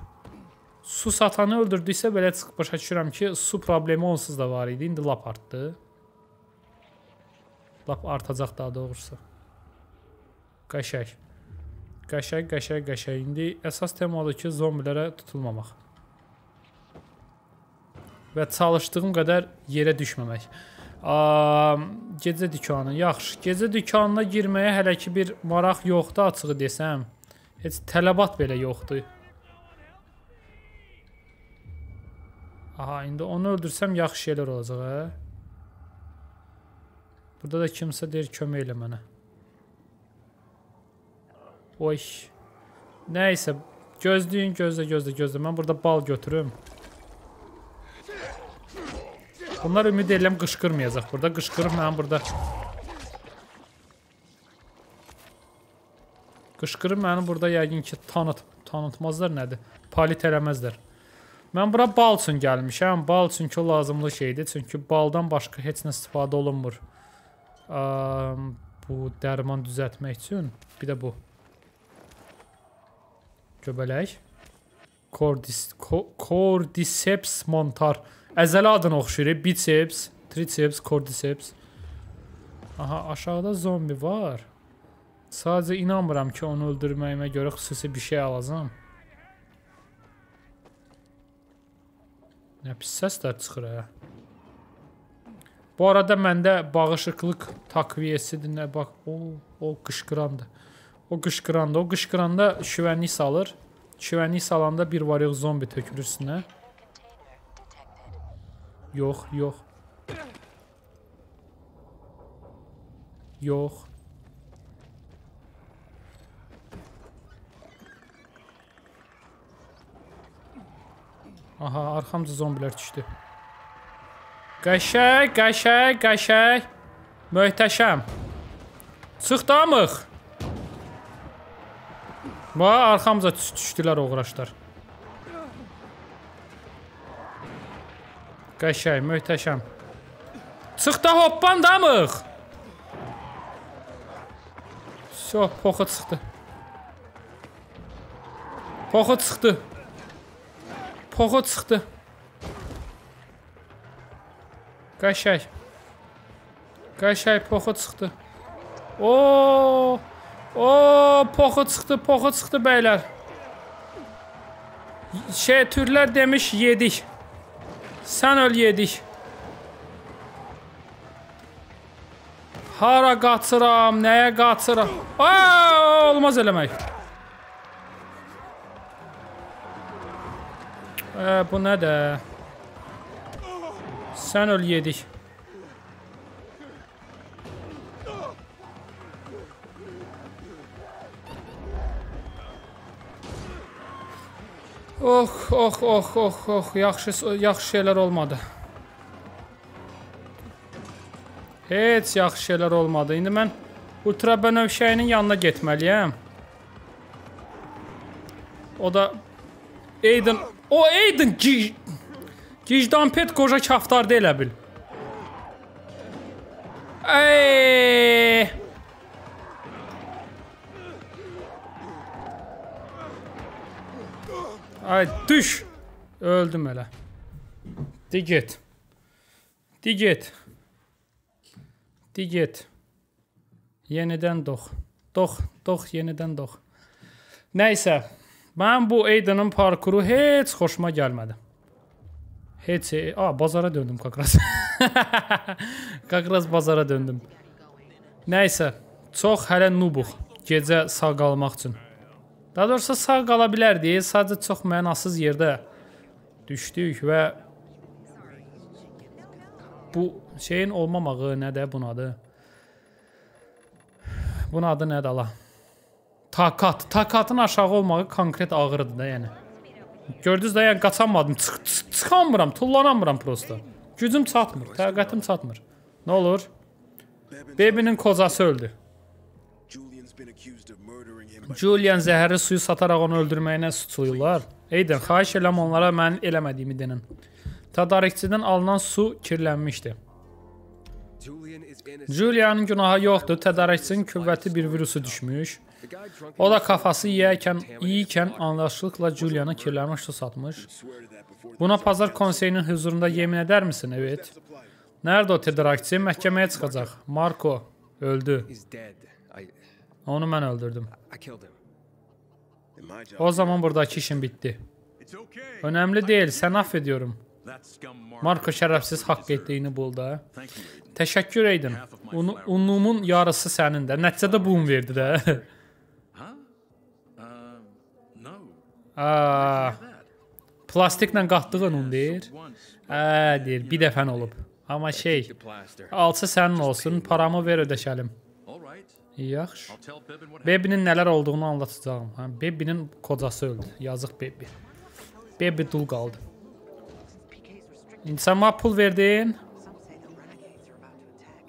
Su satanı öldürdüksə belə çıxıb başa düşürəm ki, su problemi onsuz da var idi. İndi lap artdı. Lap artacaq daha doğrusu. Qəşəng. Qəşəng, qəşəng, qəşəng. İndi əsas tema odur ki, zombilərə tutulmamaq və çalışdığım qədər yerə düşməmək. A, gecə dükanı. Yaxşı, gecə dükanına girməyə hələ ki bir maraq yoxdur açığı desəm. Heç tələbat belə yoxdur. Aha, indi onu öldürsəm yaxşı şeylər olacaq, hə? Burada da kimsə deyir kömək elə mənə. Oy. Nəysə, gözləyin, gözlə, gözlə, gözlə. Mən burada bal götürüm. Bunlar ümid eləm qışqırmayacaq burada. Qışqırıb mənim burada. Qışqırıb məni burada yəqin ki tanıt, tanıtmazlar nədir? Palit eləməzlər. Mən bura bal üçün gəlmişəm. Bal çünki o lazımlı şeydir. Çünki baldan başqa heç nə istifadə olunmur. Um, bu dərman düzəltmək üçün. Bir də bu. Göbələk. Cordis, cordyceps mantar. Əzəli adına oxşuyur. E, biceps, triceps, cordyceps. Aha, aşağıda zombi var. Sadəcə inanmıram ki, onu öldürməyimə görə xüsusi bir şey alacam. Nə pis səslər çıxır, hə? Bu arada məndə bağışıqlıq takviyəsidir, nə bax, o, o qışqırandı. O qışqırandı, o qışqıranda şüvənlik salır. Çivənlik salanda bir var yox zombi tökülür üstünə. Yox, yox. Yox. Aha, arxamca zombilər düşdü. Qəşək, qəşək, qəşək. Möhtəşəm. Çıx damıq. Va, arxamıza düşdülər oğraşlar. Qəşəy, möhtəşəm. Çıx da hoppan damıq. Все, poxa çıxdı. Poxa çıxdı. Poxa çıxdı. Qəşəy. Qəşəy poxa çıxdı. Oo! O, poxu çıxdı, poxu çıxdı bəylər. Şey, türlər demiş, yedik. Sən öl yedik. Hara qaçıram, nəyə qaçıram? Aa, olmaz eləmək. Ə, bu nədir? Sən öl yedik. Ox, oh, ox, oh, ox, oh, ox, ox, yaxşı yaxşı şeylər olmadı. Heç yaxşı şeylər olmadı. İndi mən Ultra Bənövşəyinin yanına getməliyəm. O da Aiden, o Aiden gic Gicdan pet qoca kaftar deyilə bil. Ey! Ay, düş! Öldüm elə. Di get. Di get. Di get. Yenidən dox. Dox, dox, yenidən dox. Nəysə, mən bu Aidan'ın parkuru heç xoşuma gəlmədi. Heç, e, a, bazara döndüm Kakras. Kakras bazara döndüm. Nəysə, çox hələ nubuq gecə sağ qalmaq üçün. Daha doğrusu sağ qala bilərdi. Sadəcə çox mənasız yerdə düşdük və bu şeyin olmamağı nədir bunun adı? Bunun adı nədir Allah? Takat. Takatın aşağı olmağı konkret ağırdır da yəni. Gördünüz də yəni qaçamadım. Çıx, çıx, çıxamıram, tullanamıram prosta. Gücüm çatmır, təqətim çatmır. Nə olur? Bebinin kozası öldü. Julian zəhəri suyu sataraq onu öldürməyinə suçlayırlar. Eyden, xahiş eləm onlara mən eləmədiyimi denin. Tadarikçidən alınan su kirlənmişdi. Julianın günahı yoxdur, tədarikçinin qüvvəti bir virusu düşmüş. O da kafası yeyərkən, iyikən anlaşılıqla Juliana kirlənmiş su satmış. Buna pazar konseyinin huzurunda yemin edərmisin, evet? Nerede o tədarakçı? Məhkəməyə çıxacaq. Marko öldü. Onu mən öldürdüm. O zaman buradakı işim bitdi. Önəmli deyil, sən aff ediyorum. Marko şərəfsiz haqq etdiyini bul da. Təşəkkür edim. Un unumun yarısı sənin də. Nəticədə bum verdi də. Um, Aa, plastiklə qatdığın un deyir. Ə, deyir, bir dəfən olub. Amma şey, alça sənin olsun, paramı ver ödəşəlim. Yaxşı. Bebinin nələr olduğunu anlatacağım. Hə, Bebinin kocası öldü. Yazıq Bebi. Bebi dul qaldı. İndi sən mənə pul verdin.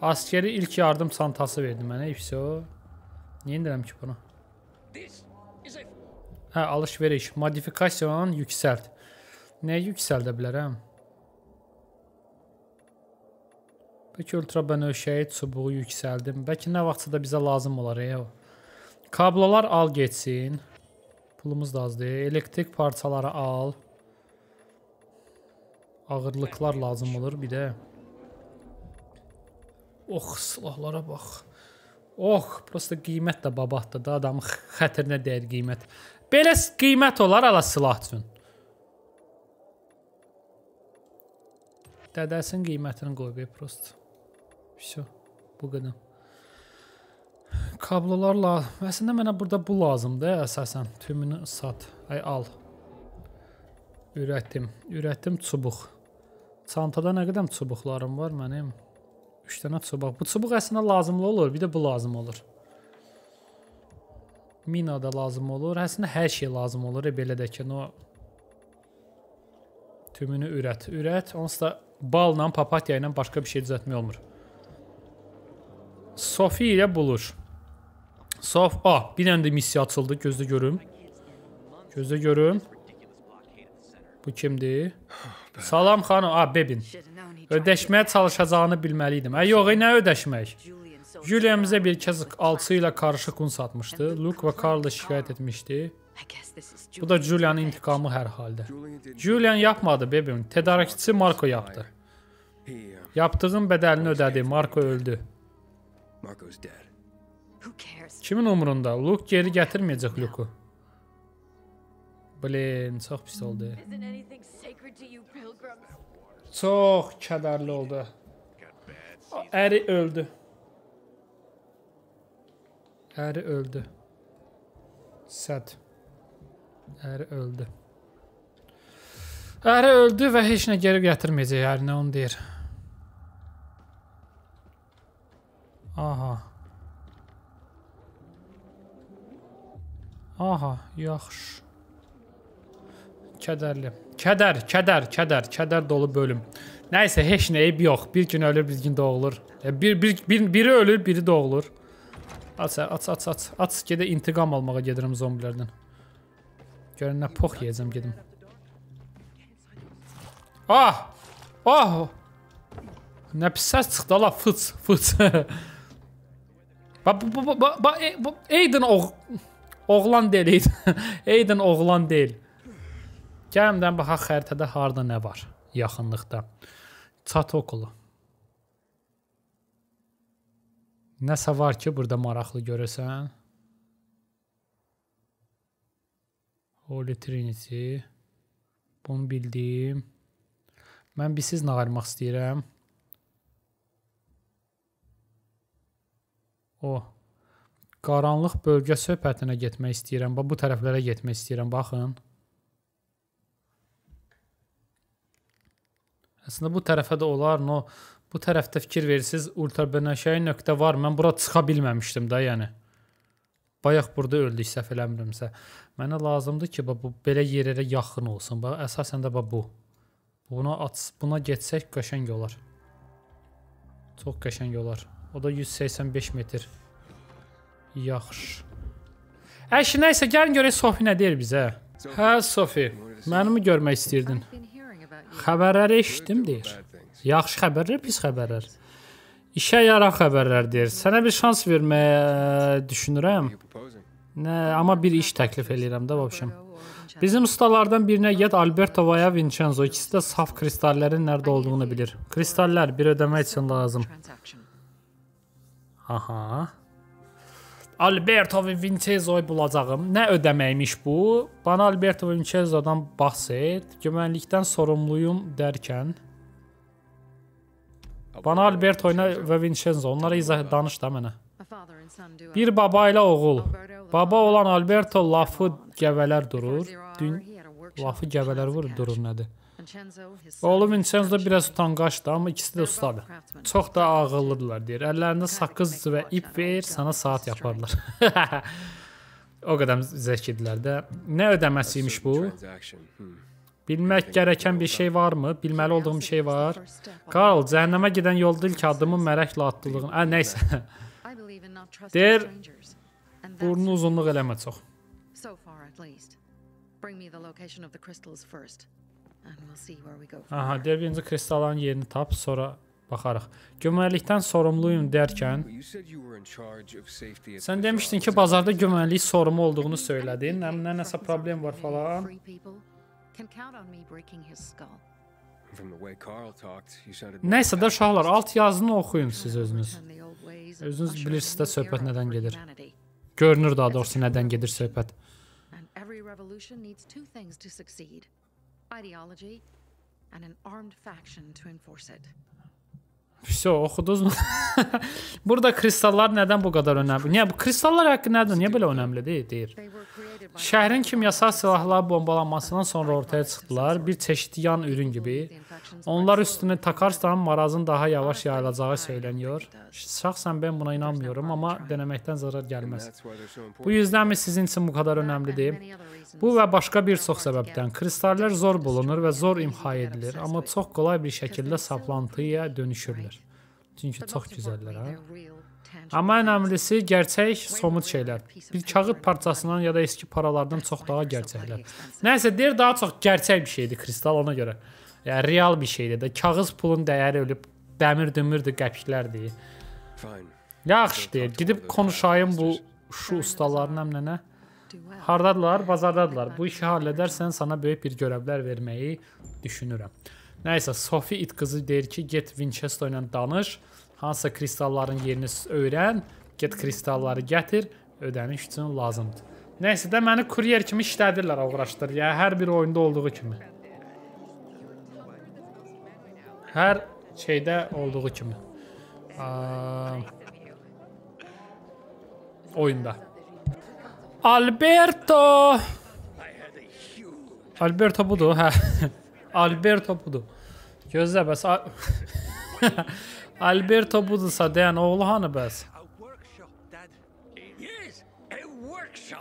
Askeri ilk yardım çantası verdi mənə. İfsə o. Niyə indirəm ki bunu? Hə, alışveriş. Modifikasiyanı yüksəlt. Nəyə yüksəldə bilərəm? Hə? Bəlkə ultra bənövşəyi çubuğu yüksəldim. Bəlkə nə vaxtsa da bizə lazım olar e o. Kablolar al getsin. Pulumuz da az deyil. Elektrik parçaları al. Ağırlıqlar lazım olur bir də. Oh, silahlara bax. Oh, prosta qiymət də babatdır da adamın xətrinə dəyər qiymət. Belə qiymət olar ala silah üçün. Dədəsinin qiymətini qoyub prosta. Все, bu qədər. Kablolarla, əslində mənə burada bu lazımdır əsasən. Tümünü sat, ay al. Ürətdim, ürətdim çubuq. Çantada nə qədər çubuqlarım var mənim? 3 dənə çubuq. Bu çubuq əslində lazımlı olur, bir də bu lazım olur. Mina da lazım olur. Əslində hər şey lazım olur, e, belə də ki, o tümünü ürət. Ürət, onsuz da balla, papatya ilə başqa bir şey düzəltmək olmur. Sofi ilə bulur. Sof A. Ah, bir dənə də missiya açıldı. Gözdə görüm. Gözdə görüm. Bu kimdir? Salam xanım. A, ah, Bebin. Ödəşməyə çalışacağını bilməli idim. Ə, yox, nə ödəşmək? Julian bizə bir kez alçı ilə qarışıq un satmışdı. Luke və Karl da şikayət etmişdi. Bu da Julianın intiqamı hər halda. Julian yapmadı Bebin. Tedarikçi Marko yapdı. Yaptığın bədəlini ödədi. Marko öldü. Marco's dead. Who cares? Kimin umurunda? Luke geri gətirməyəcək Luke-u. Blin, çox pis oldu. Çox kədərli oldu. O, əri öldü. Əri öldü. Səd. Əri öldü. Əri öldü və heç nə geri gətirməyəcək ərinə, onu deyir. Aha. Aha, yaxşı. Kədərli. Kədər, kədər, kədər, kədər dolu bölüm. Nəysə, heç nə eyb yox. Bir gün ölür, bir gün doğulur. E, bir, bir, bir, biri ölür, biri doğulur. Aç, aç, aç, aç. Aç, gedə intiqam almağa gedirəm zombilərdən. Görün, nə pox yeyəcəm gedim. Ah! Ah! Nə pis səs çıxdı, ala, fıç, fıç. Ba, bu, bu, ba, ba, bu, e- Aiden oğ oğlan deyil, Aiden, Aiden oğlan deyil. Gəlmdən baxaq xəritədə harda nə var yaxınlıqda. Çatokulu. Nəsə var ki, burada maraqlı görəsən? Holy Trinity. Bunu bildim. Mən bir siz nağarmaq istəyirəm. O qaranlıq bölgə söhbətinə getmək istəyirəm. Bax bu tərəflərə getmək istəyirəm. Baxın. Əslində bu tərəfə də olar, no. Bu tərəfdə fikir versiz ultrabənəşəyi nöqtə var. Mən bura çıxa bilməmişdim də, yəni. Bayaq burada öldük səhv eləmirəmsə. Mənə lazımdır ki, bax bu belə yerlərə yaxın olsun. Bax əsasən də bax bu. Buna at, buna getsək qəşəng olar. Çox qəşəng olar. O da 185 metr. Yaxşı. Əşi, nəysə, gəlin görək Sofi nə deyir bizə. Hə, Sofi, mənimi görmək istəyirdin. Xəbərləri eşitdim deyir. Yaxşı xəbərlər, pis xəbərlər. İşə yarar xəbərlər deyir. Sənə bir şans verməyə düşünürəm. Nə, amma bir iş təklif eləyirəm də, vəbşəm. Bizim ustalardan birinə get Alberto Vaya Vincenzo. İkisi də saf kristallərin nədə olduğunu bilir. Kristallar bir ödəmə üçün lazım. Aha. Alberto Vincenzo-yu bulacağım. Nə ödəməkmiş bu? Bana Alberto Vincenzo-dan bahs et. Güvənlikdən sorumluyum dərkən. Bana Alberto ilə və Vincenzo. Onlara izah danış da mənə. Bir baba ilə oğul. Baba olan Alberto lafı gəvələr durur. Dün lafı gəvələr vurur durur nədir? Oğlu Vincenzo biraz utanqaçdı, amma ikisi də ustadır. Çox da ağıllıdırlar deyir. Əllərində saqqız və ip ver, sana saat yaparlar. o qədər zəkidilər də. Nə ödəməsi imiş bu? Hmm. Bilmək gərəkən bir şey varmı? Bilməli olduğum bir şey var. Karl, cəhənnəmə gedən yolda ilk addımı mərəklə atdığın. Ə, nə isə. Deyir, burnu uzunluq eləmə çox. So far at least. Bring me the location of the crystals first. Aha, deyir birinci kristalların yerini tap, sonra baxarıq. Gömrəlikdən sorumluyum dərkən Sən demişdin ki, bazarda gömrəlik sorumu olduğunu söylədin. Nə nəsə problem var falan. Nəysə də uşaqlar, alt yazını oxuyun siz özünüz. Özünüz bilirsiniz də söhbət nədən gedir. Görünür daha doğrusu nədən gedir söhbət. And every revolution needs two things to succeed ideology, and an armed faction to enforce it. Все, oxuduz mu? Burada kristallar nədən bu qədər önəmli? Niyə bu kristallar haqqı nədir? Niyə belə önəmlidir? deyir. Şəhərin kimyasal silahla bombalanmasından sonra ortaya çıxdılar, bir çeşid yan ürün kimi. Onlar üstünü takarsan marazın daha yavaş yayılacağı söyleniyor. Şəxsən ben buna inanmıyorum, amma deneməkdən zarar gəlməz. Bu yüzden mi sizin için bu kadar önəmlidir? Bu və başqa bir çox səbəbdən kristallar zor bulunur və zor imha edilir, amma çox kolay bir şəkildə saplantıya dönüşürlər. Çünki çox gözəllər, hə? Amma ən əmrlisi gerçək, somut şeylər. Bir kağız parçasından ya da eski paralardan çox daha gerçəklər. Nəsə deyir daha çox gerçək bir şeydir kristal ona görə. Yəni real bir şeydir də. Kağız pulun dəyəri ölüb, dəmir dümürdür, qəpiklərdir. Yaxşı deyir. Gidib konuşayım bu şu ustaların həmnənə. Hardadılar? Bazardadılar. Bu işi halledərsən sana böyük bir görevlər verməyi düşünürəm. Nəysə, Sofi it qızı deyir ki, get Winchester ilə danış hansısa kristalların yerini öyrən, get kristalları gətir, ödəniş üçün lazımdır. Nəysə də məni kuryer kimi işlədirlər uğraşdır, yəni hər bir oyunda olduğu kimi. Hər şeydə olduğu kimi. Aa, oyunda. Alberto! Alberto budur, hə. Alberto budur. Gözlə bəs Alberto budursa deyən oğlu hanı bəs?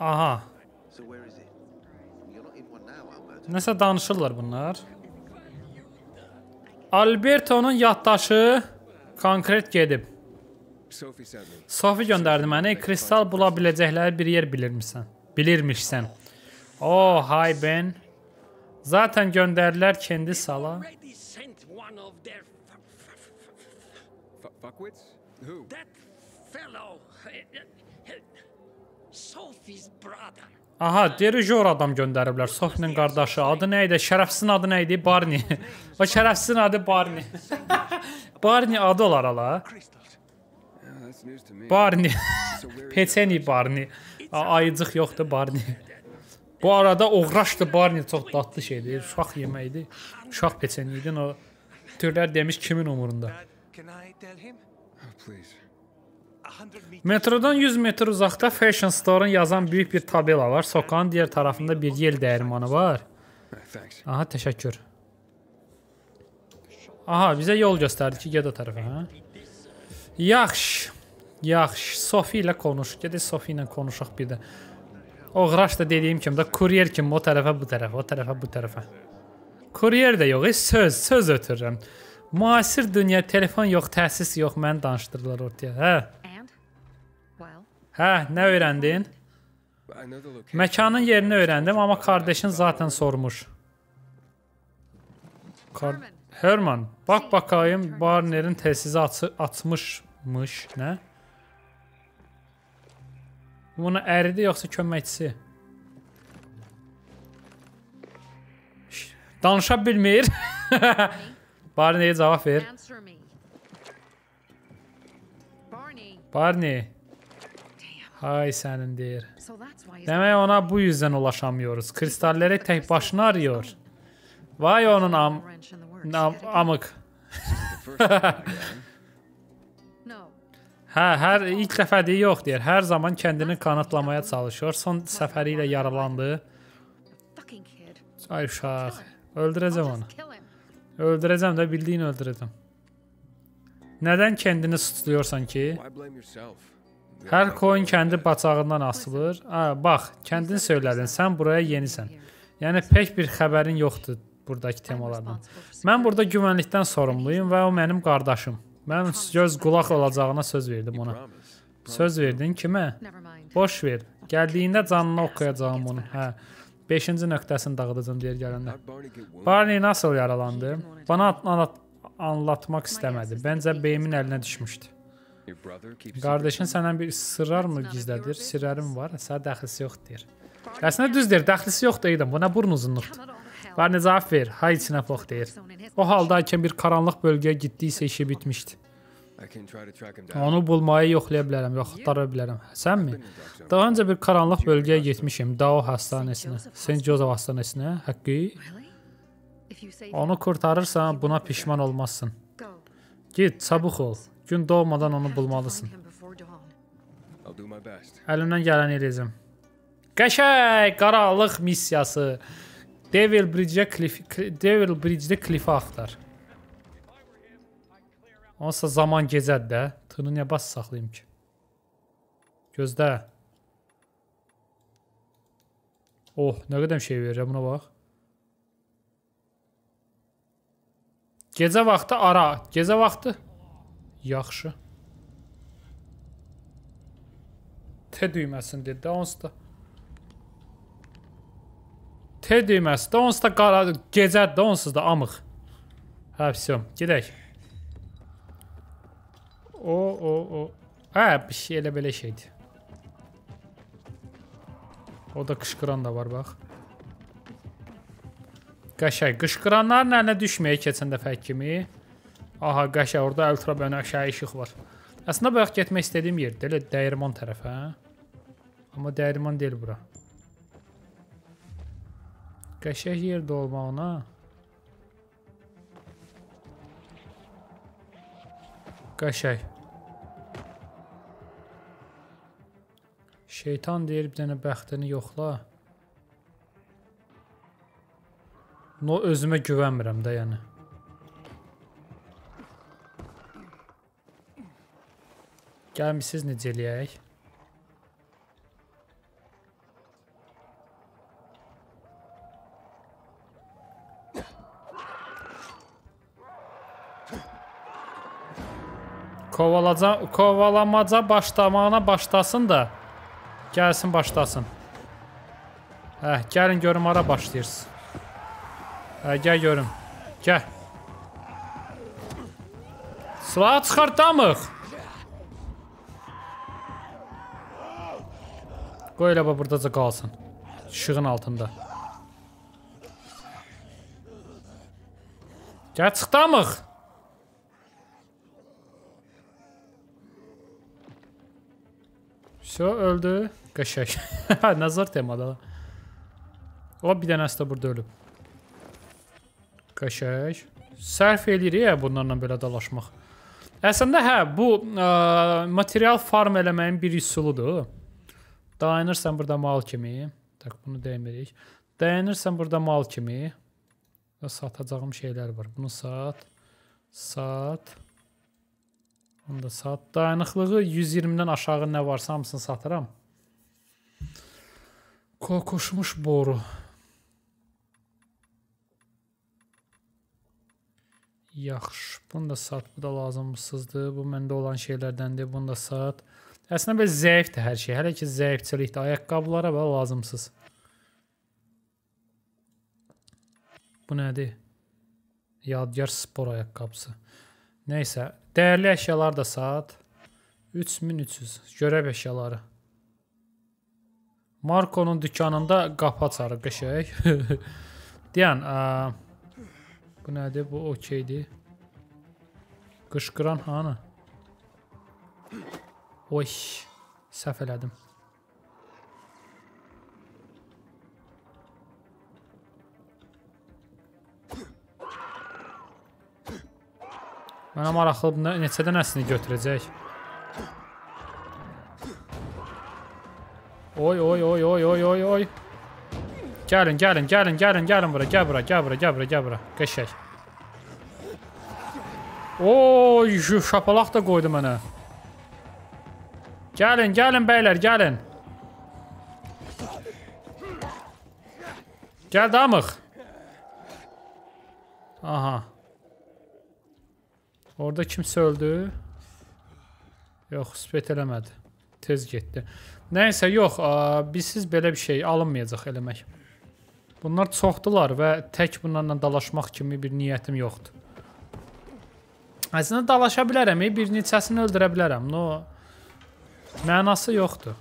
Aha. Nəsə danışırlar bunlar. Alberto'nun yaddaşı konkret gedib. Sofi göndərdi məni. Kristal bula biləcəkləri bir yer bilirmisən. Bilirmişsən. Oh, hi Ben. Zaten göndərdilər kendi sala. Buckwitz? Who? That fellow. Sophie's brother. Aha, dirijor adam göndəriblər. Sofinin qardaşı. Adı nə idi? Şərəfsizin adı nə idi? Barney. o şərəfsizin adı Barney. Barney adı olar ala. Barney. Peçeni Barney. Ayıcıq yoxdur Barney. Bu arada oğraşdı Barney çox dadlı şeydir. Uşaq yeməyidir. Uşaq peçeni idi. O türlər demiş kimin umurunda. Oh, Metrodan 100 metr uzaqda Fashion store yazan büyük bir tabela var. Sokağın diğer tarafında bir yel dəyirmanı var. Aha, teşekkür. Aha, bize yol göstərdi ki, ged o tərəfə, hə? Yaxşı. Yaxşı. Sofi ile konuş. Ged Sofi ilə konuşaq bir də. Oğraş da dediyim kimi də kuryer kimi o tərəfə, bu tərəfə, o tərəfə, bu tərəfə. Kuryer de yok. E, söz, söz ötürürəm. Müasir dünya telefon yox, təsis yox, məni danışdırdılar ortaya. Hə? Hə, nə öyrəndin? Məkanın yerini öyrəndim, amma qardaşın zaten sormuş. Kar Herman, bak bakayım Barner'in tesizi aç açmışmış, nə? Bunu əridir yoxsa köməkçisi? Danışa bilmir. Barney cevap ver. Barney. Hay sənin deyir. ona bu yüzden ulaşamıyoruz. Kristalləri tək başına arıyor. Vay onun am, am amıq. hə, hər ilk dəfədir yox deyir. Hər zaman kendini kanıtlamaya çalışıyor. Son səfəri ilə yaralandı. Ay uşaq, öldürəcəm onu. Öldürəcəm də bildiyin öldürəcəm. Nədən kəndini tutuluyorsan ki? Hər koyun kəndi bacağından asılır. A, bax, kəndin söylədin, sən buraya yenisən. Yəni pək bir xəbərin yoxdur burdakı temalardan. Mən burada güvənlikdən sorumluyum və o mənim qardaşım. Mən göz qulaq olacağına söz verdim ona. Söz verdin kimə? Boş ver. Gəldiyində canını oxuyacağam onu. Hə. 5-ci nöqtəsini dağıdacam deyər gələndə. Barney nasıl yaralandı? Bana anlat anlatmaq istəmədi. Bəncə beyimin əlinə düşmüşdü. Qardaşın səndən bir sırrar mı gizlədir? Sirlərim var, sənə dəxlisi yoxdur. Əslində düz deyir, dəxlisi yoxdur Edam. Buna burun uzunluqdur. Barney cavab verir. Hay içinə fox deyir. O halda hakim bir qaranlıq bölgəyə getdiysə işi bitmişdi. Onu bulmayı yoxlaya bilərəm, yox axtara bilərəm. Sənmi? Daha öncə bir qaranlıq bölgəyə getmişəm, Dao xəstəxanasinə, St. Joseph xəstəxanasinə, həqqi. Onu qurtarırsan, buna peşman olmazsan. Get, çabuk ol. Gün doğmadan onu bulmalısın. Əlimdən gələni eləyəcəm. Qəşəng qaranlıq missiyası. Devil Bridge-də Cliff Devil Bridge-də Cliff-i axtar. Onsa zaman gecədir də. T-nı niyə bas saxlayım ki? Gözlə. Oh, nə qədəm şey verirəm, buna bax. Gecə vaxtı ara. Gecə vaxtı. Yaxşı. T düyməsini dedi də, onsuz da. T düyməsi də, onsuz da qara, gecədir də, onsuz da amıq. Hə, всё, gedək. O, o, o. Hə, elə belə şeydir. O da qışqıran da var, bax. Qəşək, qışqıranların əlinə düşməyək keçən dəfək kimi. Aha, qəşək, orada ultra bənövşəyi işıq var. Əslində bayaq getmək istədiyim yerdir, elə dəyirman tərəfə. Hə? Amma dəyirman deyil bura. Qəşək yerdə olmağına. Qəşək. Şeytan deyir bir dənə bəxtini yoxla. No özümə güvənmirəm də yəni. Gəlmişsiz necə eləyək? Kovalaca, kovalamaca başlamağına başlasın da Gəlsin başlasın. Hə, gəlin görüm ara başlayırsınız. Hə, gəl görüm. Gəl. Silahı çıxartamıq. Qoy elə bu buradaca qalsın. Işığın altında. Gəl çıxdamıq. Все, öldü. Qəşək. Nəzər temadalar. Ola bir dənəsi də burada ölüb. Qəşək. Sərf eləyirik ya bunlarla belə dalaşmaq. Əslində hə, bu ə, material farm eləməyin bir üsuludur. Dayanırsan burada mal kimi. Tak bunu dəymirik. Dayanırsan burada mal kimi. Və satacağım şeylər var. Bunu sat. Sat. Bunu da sat. Dayanıqlığı 120-dən aşağı nə varsa hamısını satıram. Kokuşmuş boru. Yaxşı. Bunu da sat. Bu da lazımsızdır. Bu məndə olan şeylərdəndir. Bunu da sat. Əslində belə zəifdir hər şey. Hələ ki zəifçilikdir. Ayaqqabılara və lazımsız. Bu nədir? Yadgar spor ayaqqabısı. Nəysə, dəyərli əşyalar da sat. 3300. Görəb əşyaları. Markonun dükkanında qapı açarıq qəşəng. Deyən, ə, bu nədir? Bu okeydir. Qışqıran hanı? Oy, səhv elədim. Mənə maraqlıdır, neçədən əslini götürəcək? Oy oy oy oy oy oy oy. Gəlin, gəlin, gəlin, gəlin, gəlin bura, gəl bura, gəl bura, gəl bura, gəl bura. Qəşək. Oy, şapalaq da qoydu mənə. Gəlin, gəlin bəylər, gəlin. Gəl damıq. Aha. Orada kimsə öldü. Yox, spet eləmədi. Tez getdi. Nəysə, yox, bizsiz belə bir şey alınmayacaq eləmək. Bunlar çoxdular və tək bunlarla dalaşmaq kimi bir niyyətim yoxdur. Əslində dalaşa bilərəm, e, bir neçəsini öldürə bilərəm, no mənası yoxdur.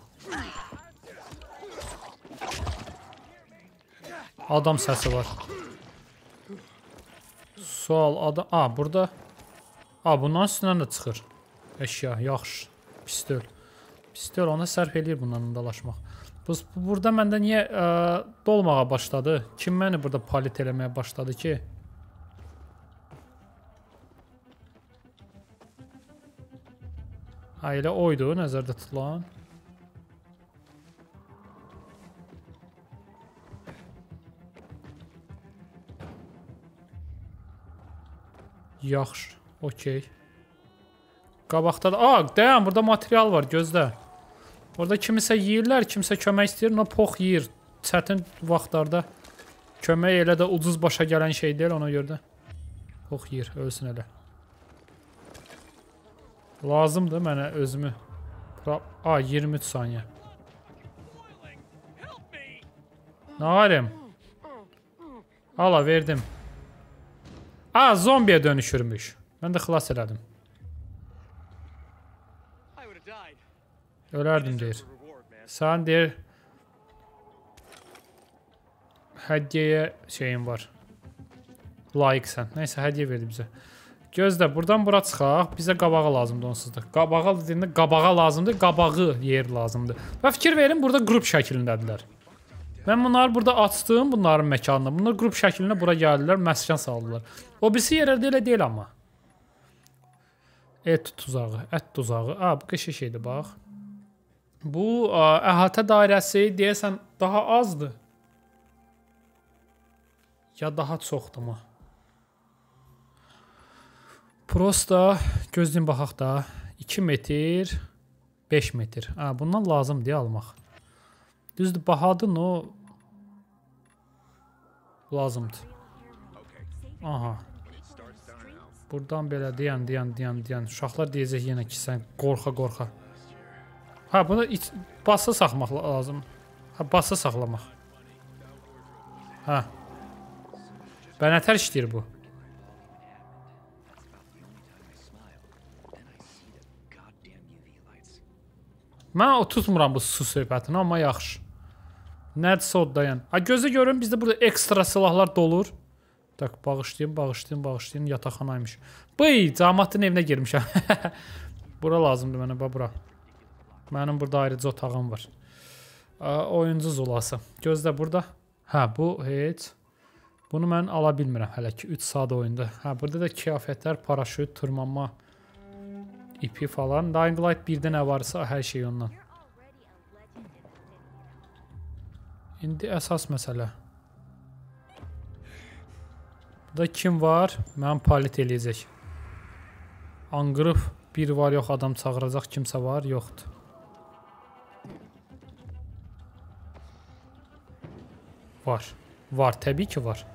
Adam səsi var. Sual adam... A, burada... A, bundan üstündən də çıxır. Əşya, yaxşı. Pistol. İstəyir ona sərf eləyir bundan dalaşmaq. Bu burada məndə niyə ə, e, dolmağa başladı? Kim məni burada palit eləməyə başladı ki? Ha, elə oydu nəzərdə tutulan. Yaxşı, okey. Qabaqda da... Aa, dayan, burada material var, gözlə. Orada kimisə yeyirlər, kimsə kömək istəyir, nə pox yeyir. Çətin vaxtlarda kömək elə də ucuz başa gələn şey deyil ona görə də. Pox yeyir, ölsün elə. Lazımdır mənə özümü. A, 23 saniyə. Narim. Ala, verdim. A, zombiyə dönüşürmüş. Mən də xilas elədim. Ölərdim deyir. Sən deyir hədiyyəyə şeyin var. Layiqsən. Nəysə hədiyyə verdi bizə. Gözlə, buradan bura çıxaq. Bizə qabağa lazımdır onsuz da. Qabağa dediyində qabağa lazımdır, qabağı yer lazımdır. Və fikir verin, burada qrup şəklindədirlər. Mən bunları burada açdım, bunların məkanını. Bunlar qrup şəklində bura gəldilər, məskən saldılar. O birisi yerə elə deyil amma. Et tuzağı, ət tuzağı. A, hə, bu qəşə şeydir, bax. Bu ə, əhatə dairəsi deyəsən daha azdır. Ya daha çoxdur mu? Prosta gözləyin baxaq da 2 metr 5 metr. Hə, bundan lazımdır almaq. Düzdür, bahadır, o lazımdır. Aha. Burdan belə deyən, deyən, deyən, deyən. Uşaqlar deyəcək yenə ki, sən qorxa-qorxa. Hə, bunu iç, bassa saxmaq lazım. Hə, bassa saxlamaq. Hə. Bənətər işləyir bu. Mən o tutmuram bu su söhbətini, amma yaxşı. Nədirsə oddayan. A gözə görün bizdə burada ekstra silahlar dolur. Tak, bağışlayım, bağışlayım, bağışlayım, yataqxanaymış. Bıy, camatın evinə girmişəm. bura lazımdır mənə, bax bura. Mənim burada ayrıca otağım var. Oyuncu zulası. Gözlə burada. Hə, bu heç. Bunu mən ala bilmirəm hələ ki 3 saat oyunda. Hə, burada da kiyafətlər, paraşüt, tırmanma ipi falan. Dying Light 1-də nə varsa hər şey ondan. İndi əsas məsələ. Burada kim var? Mən palit eləyəcək. Anqırıb bir var yox adam çağıracaq kimsə var? Yoxdur. Var. Var. Tabii ki var.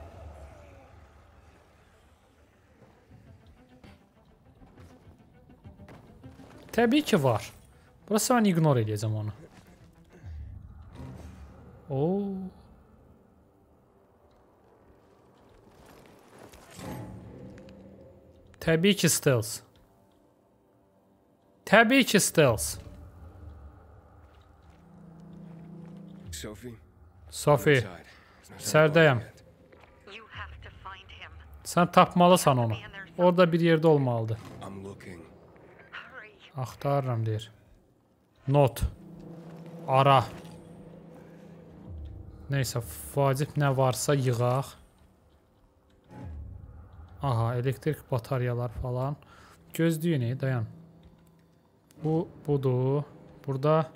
Tabii ki var. Burası ben ignore edeceğim onu. Oo. Tabii ki stealth. Tabii ki stealth. Sophie. Sophie. İçəridəyəm. Sən tapmalısan onu. Orada bir yerdə olmalıdır. Axtarıram deyir. Not. Ara. Neysə, vacib nə varsa yığaq. Aha, elektrik bataryalar falan. Gözlüyünü, dayan. Bu, budur. Burada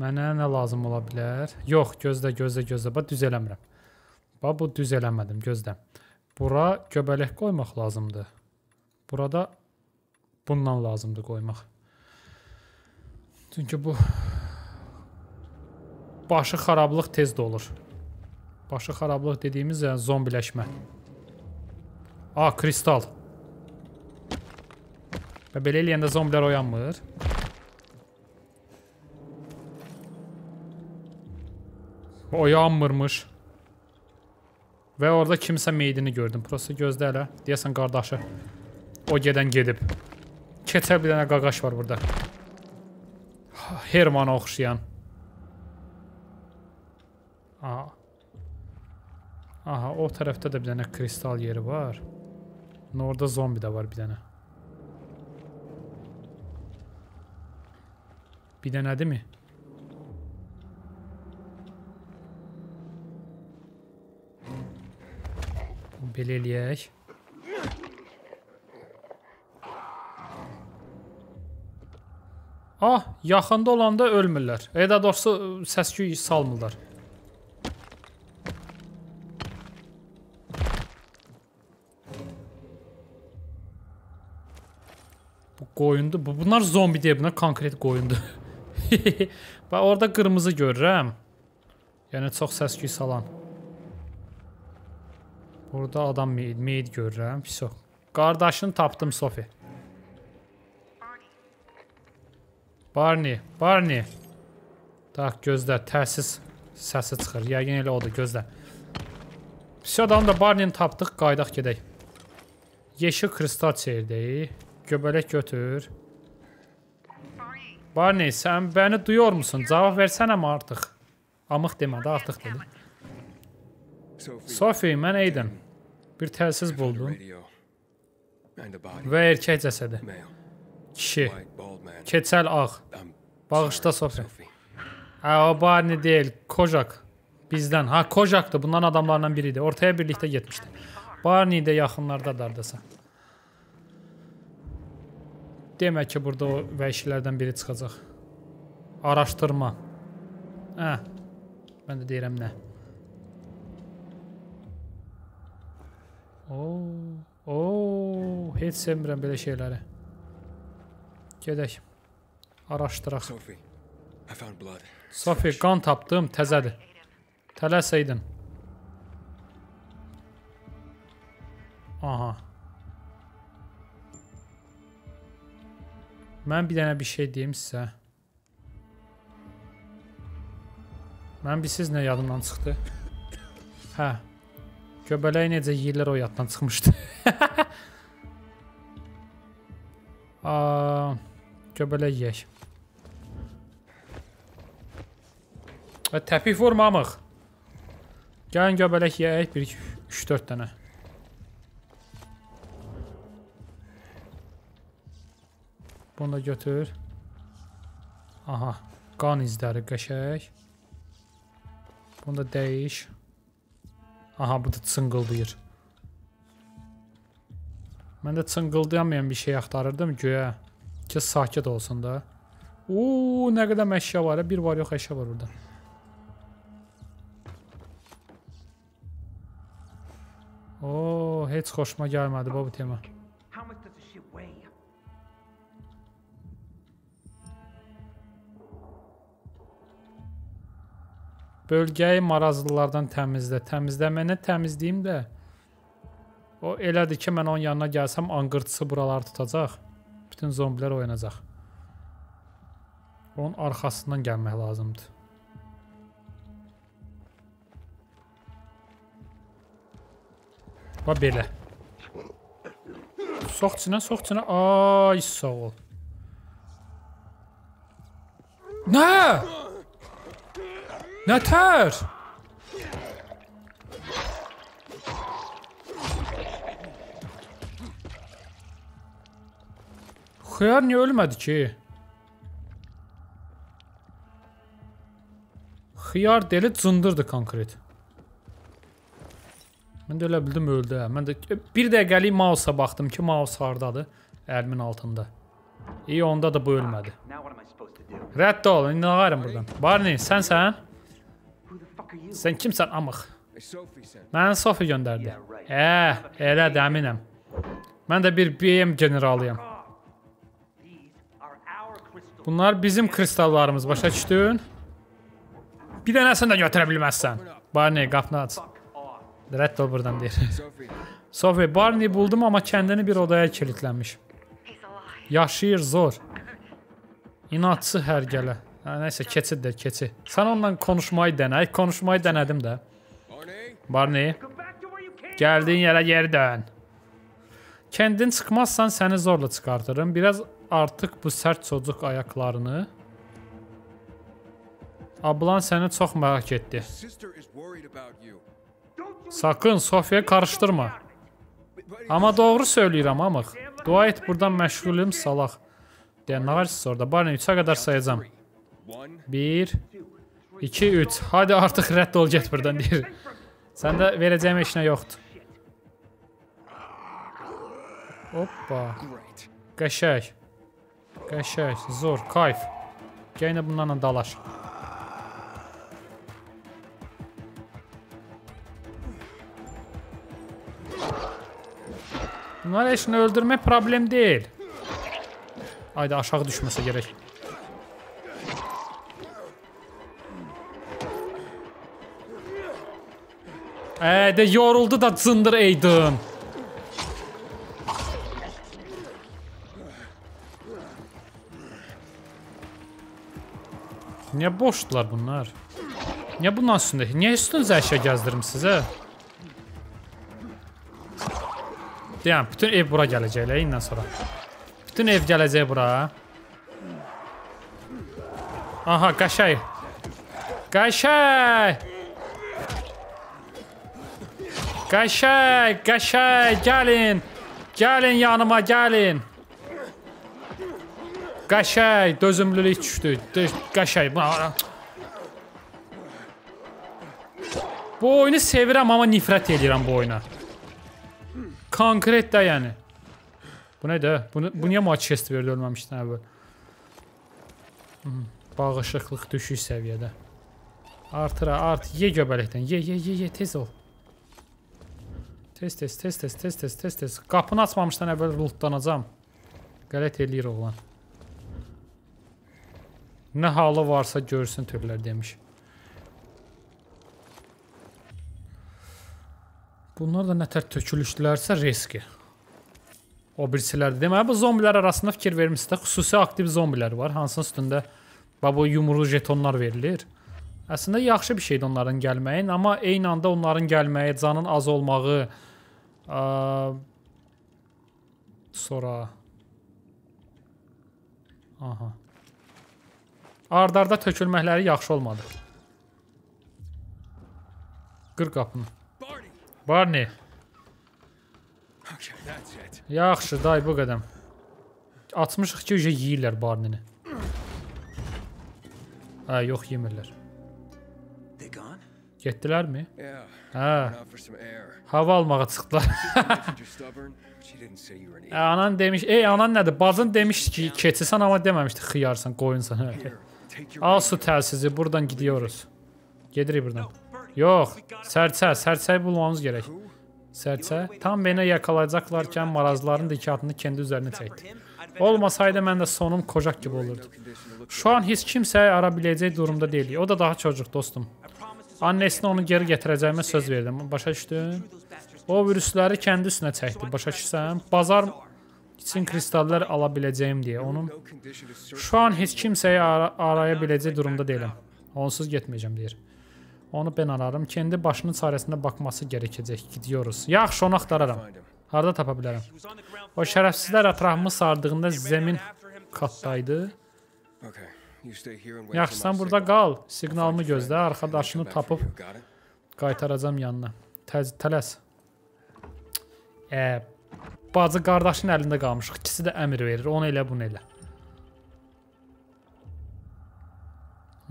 mənə nə lazım ola bilər? Yox, gözlə, gözlə, gözlə. Bax, düz eləmirəm. Bax, bu düz eləmədim, gözlə. Bura göbələk qoymaq lazımdır. Burada bundan lazımdır qoymaq. Çünki bu başı xarablıq tez də olur. Başı xarablıq dediyimiz yəni zombiləşmə. A, kristal. Və belə eləyəndə zombilər oyanmır. Oyanmırmış. Və orada kimsə meydini gördüm. Prosta gözlə hələ. Deyəsən qardaşı. O gedən gedib. Keçə bir dənə qaqaş var burada. Hermana oxşayan. Aha. Aha, o tərəfdə də bir dənə kristal yeri var. Orada zombi də var bir dənə. Bir dənədimi? Belə eləyək. Ah, yaxında olanda ölmürlər. E, daha doğrusu e, səs-küy salmırlar. Bu qoyundu. Bu, bunlar zombi deyə bunlar konkret qoyundu. Bax, orada qırmızı görürəm. Yəni çox səs-küy salan. Burada adam meyd, meyd görürəm. Pis o. Qardaşını tapdım Sofi. Barney, Barney. Tak, gözlə, təhsiz səsi çıxır. Yəqin elə odur, gözlə. Pis adamı da Barney-ni tapdıq, qaydaq gedək. Yeşil kristal çeyirdəyik. Göbələk götür. Barney, sən bəni duyurmusun? Cavab versənəm artıq. Amıq demə də artıq dedi. Sofi, mən Eydən. Bir təlsiz buldum. Və erkək cəsədi. Kişi. Keçəl ağ. Bağışda Sofi. Ə, o Barni deyil, Kojak. Bizdən. Ha, Kojakdı. Bundan adamlardan biriydi. Ortaya birlikdə getmişdi. Barni də yaxınlarda dardasa. Demək ki, burada o vəhşilərdən biri çıxacaq. Araşdırma. Hə. Mən də deyirəm nə. Oo, oo, heç sevmirəm belə şeyləri. Gedək. Araşdıraq. Sophie, I found blood. Sophie, qan tapdım, təzədir. Tələs Aiden. Aha. Mən bir dənə bir şey deyim sizə. Mən bilsiz nə yadımdan çıxdı? Hə. Göbələyi necə yeyirlər o yaddan çıxmışdı. Göbələk yeyək. Və təpik vurmamıq. Gəlin göbələk yeyək 1-2-3-4 dənə. Bunu da götür. Aha. Qan izləri qəşək. Bunu da dəyiş. Aha bu da çınqıldayır. Mən də çınqıldayamayan bir şey axtarırdım göyə ki sakit olsun da. Uuu nə qədər əşya var, hə? bir var yox əşya var burada. Oo, heç xoşuma gəlmədi bu tema. Bölgəyi marazlılardan təmizlə. Təmizləməni təmizləyim də. O elədir ki, mən onun yanına gəlsəm anqırtısı buraları tutacaq. Bütün zombilər oynacaq. Onun arxasından gəlmək lazımdır. Va belə. Sox içinə, sox içinə. Ay, sağ ol. Nə? Nətər? Xeyar niyə ölmədi ki? Xiyar deli cındırdı konkret. Mən də elə bildim öldü. Hə. Mən də bir dəqiqəlik mausa baxdım ki, maus hardadır? Əlimin altında. İyi, onda da bu ölmədi. Rədd ol, indi ağarım buradan. Barney, sənsən? Sən? Sən kimsən amıq? Mənə Sofi göndərdi. Əh, elədir, əminəm. Mən də bir BM generalıyam. Bunlar bizim kristallarımız, başa düşdün? Bir dənəsini də götürə bilməzsən. Barney, qapını aç. Rədd ol buradan deyir. Sofi, Barney buldum, amma kəndini bir odaya kilitlənmiş. Yaşayır zor. İnatçı hər gələ. Hə, nəysə, keçid də, keçi. Sən onunla konuşmayı dənə. Konuşmayı dənədim də. Barney, gəldiyin yerə geri dön. Kəndin çıxmazsan səni zorla çıxartırım. Biraz artıq bu sərt çocuq ayaqlarını. Ablan səni çox məraq etdi. Sakın Sofiyaya qarışdırma. Amma doğru söyləyirəm amıq. Dua et burdan məşğulüm salaq. Deyən nə var siz orada? Barney 3-ə qədər sayacağam. Bir, iki, üç. Hadi artıq rədd ol, get buradan deyir. Səndə verəcəyim işinə yoxdur. Hoppa. Qəşək. Qəşək, zor, kayf. Gəynə bunlarla dalaş. Bunlar heç nə öldürmək problem deyil. Ayda aşağı düşməsə gərək. Ee, de yoruldu da cındır eydim. Niyə boşdular bunlar? Niyə bundan üstündə? Niyə üstünüzə əşya gəzdirim sizə? Deyəm, bütün ev bura gələcəklər indən sonra. Bütün ev gələcək bura. Aha, qaşay. Qaşay! Qəşək, qəşək, gəlin. Gəlin yanıma, gəlin. Qəşək, dözümlülük düşdü. Döş, qəşək. Bu oyunu sevirəm, amma nifrət edirəm bu oyuna. Konkret də yəni. Bu nədir? Bu, bu niyə Manchester verdi ölməmişdən əvvəl? Mhm, bağışıqlıq düşük səviyyədə. Artıra, art. Ye göbələkdən. Ye, ye, ye, ye, tez ol. Tez, tez, tez, tez, tez, tez, tez, tez. Qapını açmamışdan əvvəl lootlanacam. Qələt eləyir oğlan. Nə halı varsa görsün tövlər demiş. Bunlar da nətər tökülüşdülərsə riski. O birisilərdir. Deməli, bu zombilər arasında fikir vermişsiniz də xüsusi aktiv zombilər var. Hansının üstündə babu yumru jetonlar verilir. Əslində yaxşı bir şeydir onların gəlməyin, amma eyni anda onların gəlməyi, canın az olmağı ə, sonra Aha. Ardarda tökülməkləri yaxşı olmadı. Qır qapını. Barney. Yaxşı, day bu qədəm. Açmışıq ki, yeyirlər Barneyni. Hə, yox, yemirlər. Getdilərmi? Hə. Hava almağa çıxdılar. ə, e, anan demiş, "Ey anan nədir? Bacın demiş ki, keçisən amma deməmişdi xiyarsan, qoyunsan." Hə. Al su təlsizi, buradan gidiyoruz. Gedirik buradan. Yox, sərçə, sərçəyi bulmamız gərək. Sərçə tam beni yakalayacaqlarkən marazların dikkatini kendi üzərinə çəkdi. Olmasaydı mən də sonum kocak gibi olurdu. Şu an heç kimsəyə ara biləcək durumda deyil. O da daha çocuk dostum. Annesinə onu geri gətirəcəyimə söz verdim. Başa düşdün? O virüsləri kəndi üstünə çəkdi. Başa düşsən? Bazar için kristallar ala biləcəyim deyə. Onun şu an heç kimsəyi ara araya biləcək durumda deyiləm. Onsuz getməyəcəm deyir. Onu ben ararım. Kendi başının çarəsində bakması gərəkəcək. Gidiyoruz. Yaxşı, onu axtararam. Harda tapa bilərəm? O şərəfsizlər ətrafımı sardığında zəmin katdaydı. Okay. Yaxşı, sən burada qal. Siqnalımı gözlə, arxadaşını tapıb qaytaracam yanına. Təz, tələs. E, bacı qardaşın əlində qalmışıq. İkisi də əmr verir. Onu elə, bunu elə.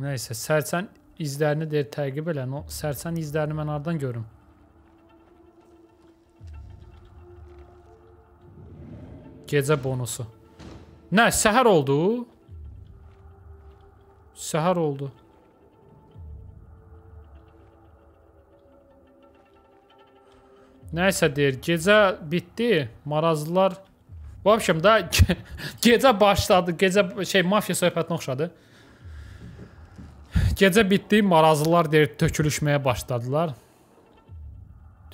Nəysə, sərsən izlərini deyir, təqib elə. O sərsən izlərini mən hardan görüm? Gecə bonusu. Nə, səhər oldu? Səhər oldu. Nəysə deyir, gecə bitdi, marazlılar... Bu abşam da gecə başladı, gecə şey, mafiya söhbətinə oxşadı. Gecə bitdi, marazlılar deyir, tökülüşməyə başladılar.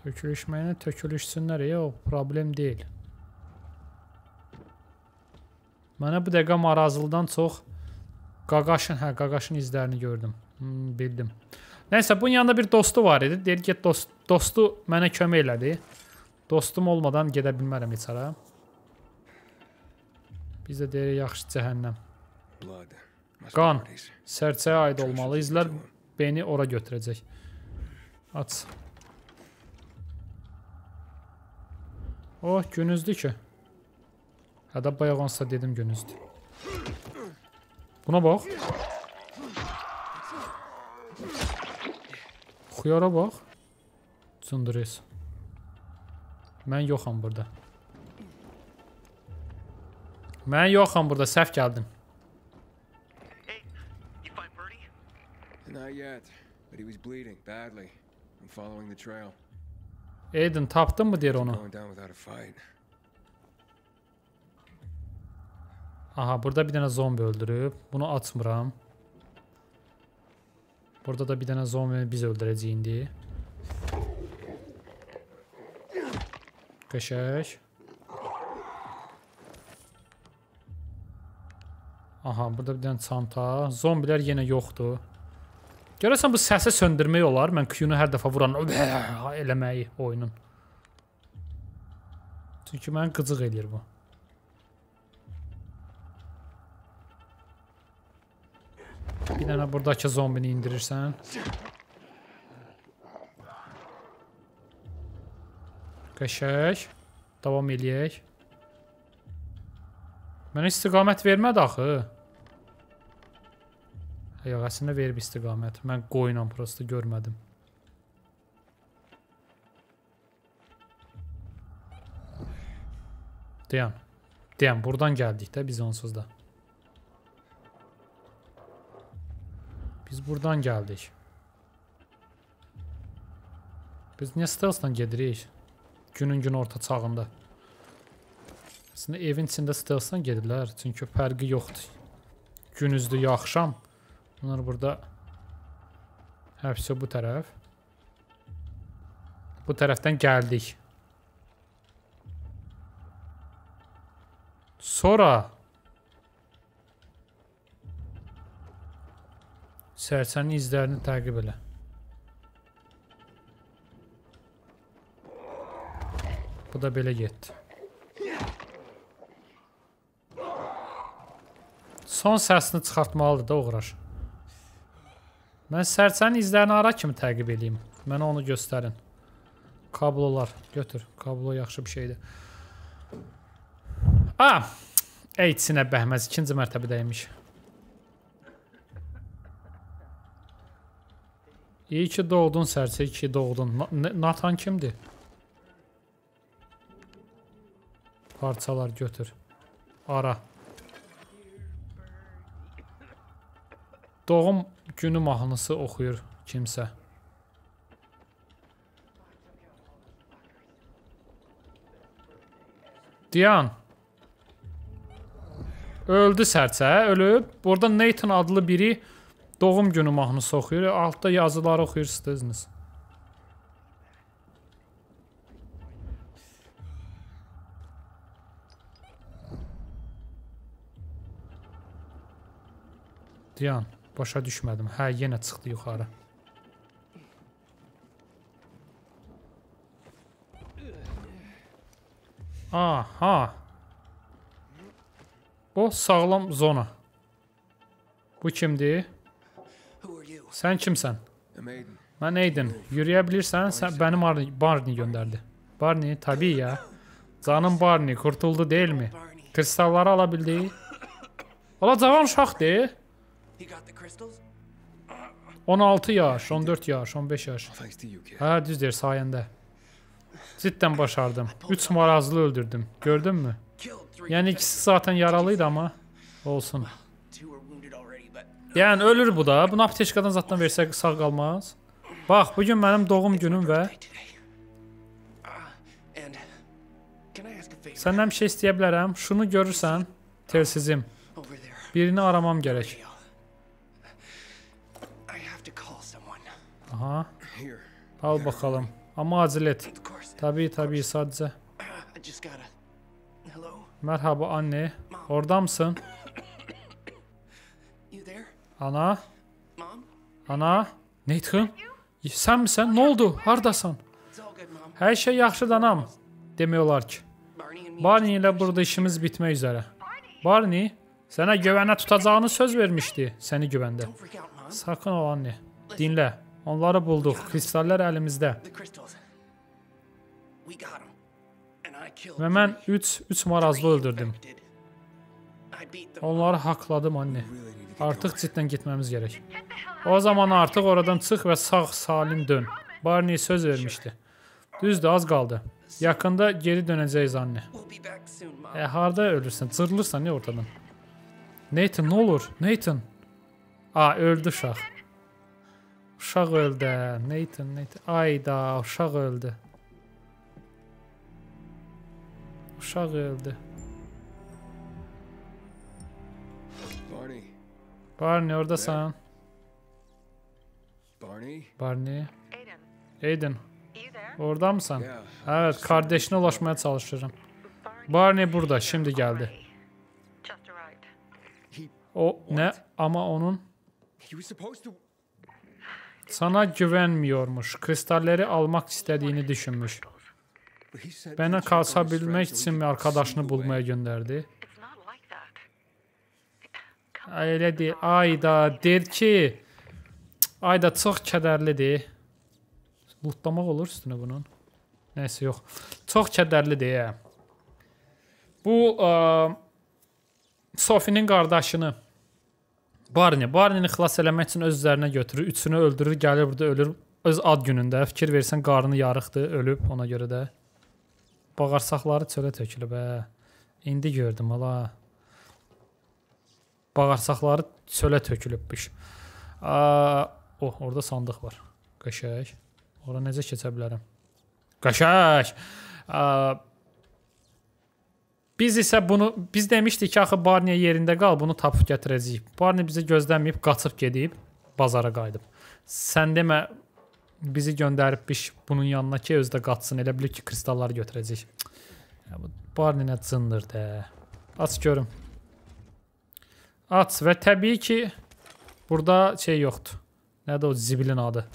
Tökülüşməyinə tökülüşsünlər, e, ya, o problem deyil. Mənə bu dəqiqə marazlıdan çox Qaqaşın, hə, Qaqaşın izlərini gördüm. Hmm, bildim. Nəysə, bunun yanında bir dostu var idi. Deyir ki, dost, dostu mənə kömək elədi. Dostum olmadan gedə bilmərəm heç hara. Biz də deyirik, yaxşı cəhənnəm. Qan, sərçəyə aid olmalı. İzlər beni ora götürəcək. Aç. Oh, günüzdür ki. Hədə bayaq onsa dedim günüzdür. Buna bak. Xuyara bak. Cındırız. Mən yoxam burada. Mən yoxam burada, səhv geldin. Not Aiden tapdın mı deyir onu? Aha burada bir dənə zombi öldürüb. Bunu açmıram. Burada da bir dənə zombi biz öldürəcəyik indi. Qəşək. Aha burada bir dənə çanta. Zombilər yenə yoxdur. Görəsən bu səsi söndürmək olar? Mən Q-nu hər dəfə vuran eləməyi oyunun. Çünki mən qıcıq eləyir bu. Bir dənə buradakı zombini indirirsən. Qəşək. Davam eləyək. Mənə istiqamət vermədi axı. Yox, əslində verib istiqamət. Mən qoyunam, prosto görmədim. Deyəm. Deyəm, buradan gəldik də biz onsuz da. Biz buradan gəldik. Biz niyə stealthla gedirik? Günün gün orta çağında. Əslində evin içində stealthla gedirlər. Çünki fərqi yoxdur. Günüzdür, ya axşam. Bunlar burada həbsə bu tərəf. Bu tərəfdən gəldik. Sonra Sərçənin izlərini təqib elə. Bu da belə getdi. Son səsini çıxartmalıdır da uğraş. Mən sərçənin izlərini ara kimi təqib edeyim. Mənə onu göstərin. Kablolar götür. Kablo yaxşı bir şeydir. A! Ah, Ey, sinə bəhməz. İkinci mərtəbədəymiş. İyi ki doğdun sərsə, iyi ki doğdun. Na Natan kimdir? Parçalar götür. Ara. Doğum günü mahnısı oxuyur kimsə. Diyan. Öldü sərsə, ölüb. Burada Nathan adlı biri Doğum günü mahnısı oxuyur. E, altda yazıları oxuyursunuz özünüz. Diyan, başa düşmədim. Hə, yenə çıxdı yuxarı. Aha. Bu sağlam zona. Bu kimdir? Sen kimsən? Ben Aiden. Yürüyebilirsen, sen sən Barney gönderdi. Barney, təbii ya. Canım Barney, kurtuldu değil mi? Kristalları alabildi. bildi. Ola cavan de. 16 yaş, 14 yaş, 15 yaş. Ha düz deyir, sayəndə. Cidden başardım. 3 marazlı öldürdüm. Gördün mü? Yani ikisi zaten yaralıydı ama olsun. Yəni ölür bu da. Bunu aptekadan zətdən versək sağ qalmaz. Bax, bu gün mənim doğum günüm və Səndən bir şey istəyə bilərəm. Şunu görürsən, telsizim. Birini aramam gərək. Aha. Al baxalım. Amma acil et. Tabii, tabii, sadəcə. Mərhaba, anne. Ordamısın? Ana. Ana. Nathan. Sən misən? Ne oldu? Hardasan? Her şey yaxşıdır anam. Demək olar ki. Barney ile burada işimiz bitmək üzere. Barney, sənə güvənə tutacağını söz vermişdi, səni güvəndə. Sakın ol anne. Dinlə. Onları bulduk. Kristallar elimizde. Və mən 3 3 marazlı öldürdüm. Onları haqladım anne. Artık ciddən gitmemiz gerek. O zaman artık oradan çık ve sağ salim dön. Barney söz vermişdi. Düzdür, az kaldı. Yakında geri döneceğiz anne. E, harda ölürsən? Cırılırsan ya ortadan. Nathan, ne olur? Nathan. A, öldü uşaq. Uşaq öldü. Nathan, Nathan. Ayda, uşaq öldü. Uşaq öldü. Barney orada sen. Barney. Barney. Aiden. Orada mısın? Evet, kardeşine ulaşmaya çalışıyorum. Barney burada, şimdi geldi. O ne? Ama onun... Sana güvenmiyormuş. Kristalleri almak istediğini düşünmüş. Bana kalsa bilmek için mi arkadaşını bulmaya gönderdi? Elədir. Ayda der ki, ayda çox kədərlidir. Lutlamaq olur üstünə bunun. Nəysə yox. Çox kədərlidir. Ə. Hə. Bu ə, Sofinin qardaşını Barney, Barney-ni xilas eləmək üçün öz üzərinə götürür, üçünü öldürür, gəlir burada ölür öz ad günündə. Fikir versən qarnı yarıqdı, ölüb ona görə də. Bağırsaqları çölə tökülüb. Hə. İndi gördüm ala. Bağırsaqları çölə tökülübmüş. O, oh, orada sandıq var. Qəşəng. Ora necə keçə bilərəm? Qəşəng. Biz isə bunu biz demişdik ki, axı Barney yerində qal, bunu tapıb gətirəcəyik. Barney bizi gözləməyib qaçıb gedib bazara qayıdıb. Sən demə bizi göndəribmiş bunun yanına ki, özü də qaçsın. Elə bilir ki, kristalları götürəcək. Ya bu Barney nə cındır də. Aç görüm. Aç və təbii ki burada şey yoxdur. Nədir o zibilin adı?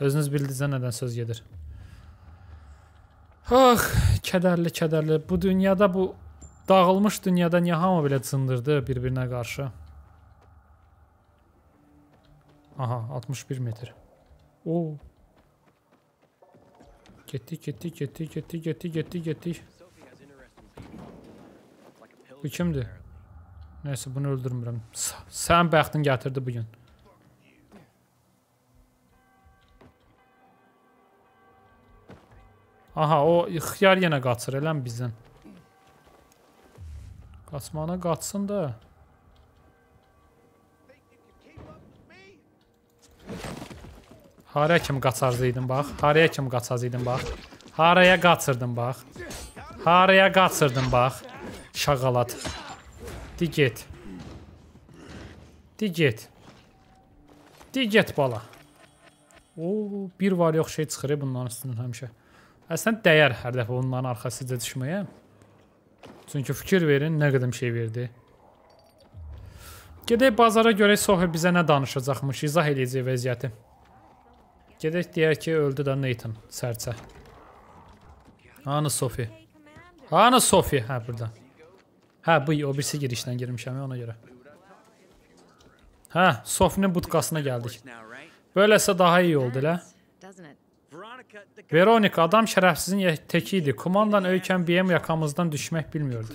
Özünüz bildinizə nədən söz gedir. Ax, ah, kədərli, kədərli. Bu dünyada bu dağılmış dünyada niyə hamı belə cındırdı bir-birinə qarşı? Aha, 61 metr. Oo. Getdik, getdik, getdik, getdik, getdik, getdik, getdik. Bu kimdir? Nəysə, bunu öldürmürəm. Sən bəxtin gətirdi bugün. Aha, o xiyar yenə qaçır, eləm bizdən. Qaçmağına qaçsın da. Haraya kim qaçardıydın bax. Haraya kim qaçardıydın bax. Haraya qaçırdın bax. Haraya qaçırdın bax. Şağalat. Di get. Di get. Di get bala. O, bir var yox şey çıxır bunların üstündən həmişə. Əslən dəyər hər dəfə onların arxasıca düşməyə. Çünki fikir verin, nə qədəm şey verdi. Gedək bazara görək Sohi bizə nə danışacaqmış, izah eləyəcək vəziyyəti. Gedək deyək ki, öldü də Nathan, sərçə. Hanı Sofi? Hanı Sofi? Hə, burada. Ha bu o birisi girmiş girmişəm ona göre. Ha Sofinin butkasına geldik. Böyləsə daha iyi oldu la. Veronica adam şerefsizin teki idi. Kumandan öykən BM yakamızdan düşmək bilmiyordu.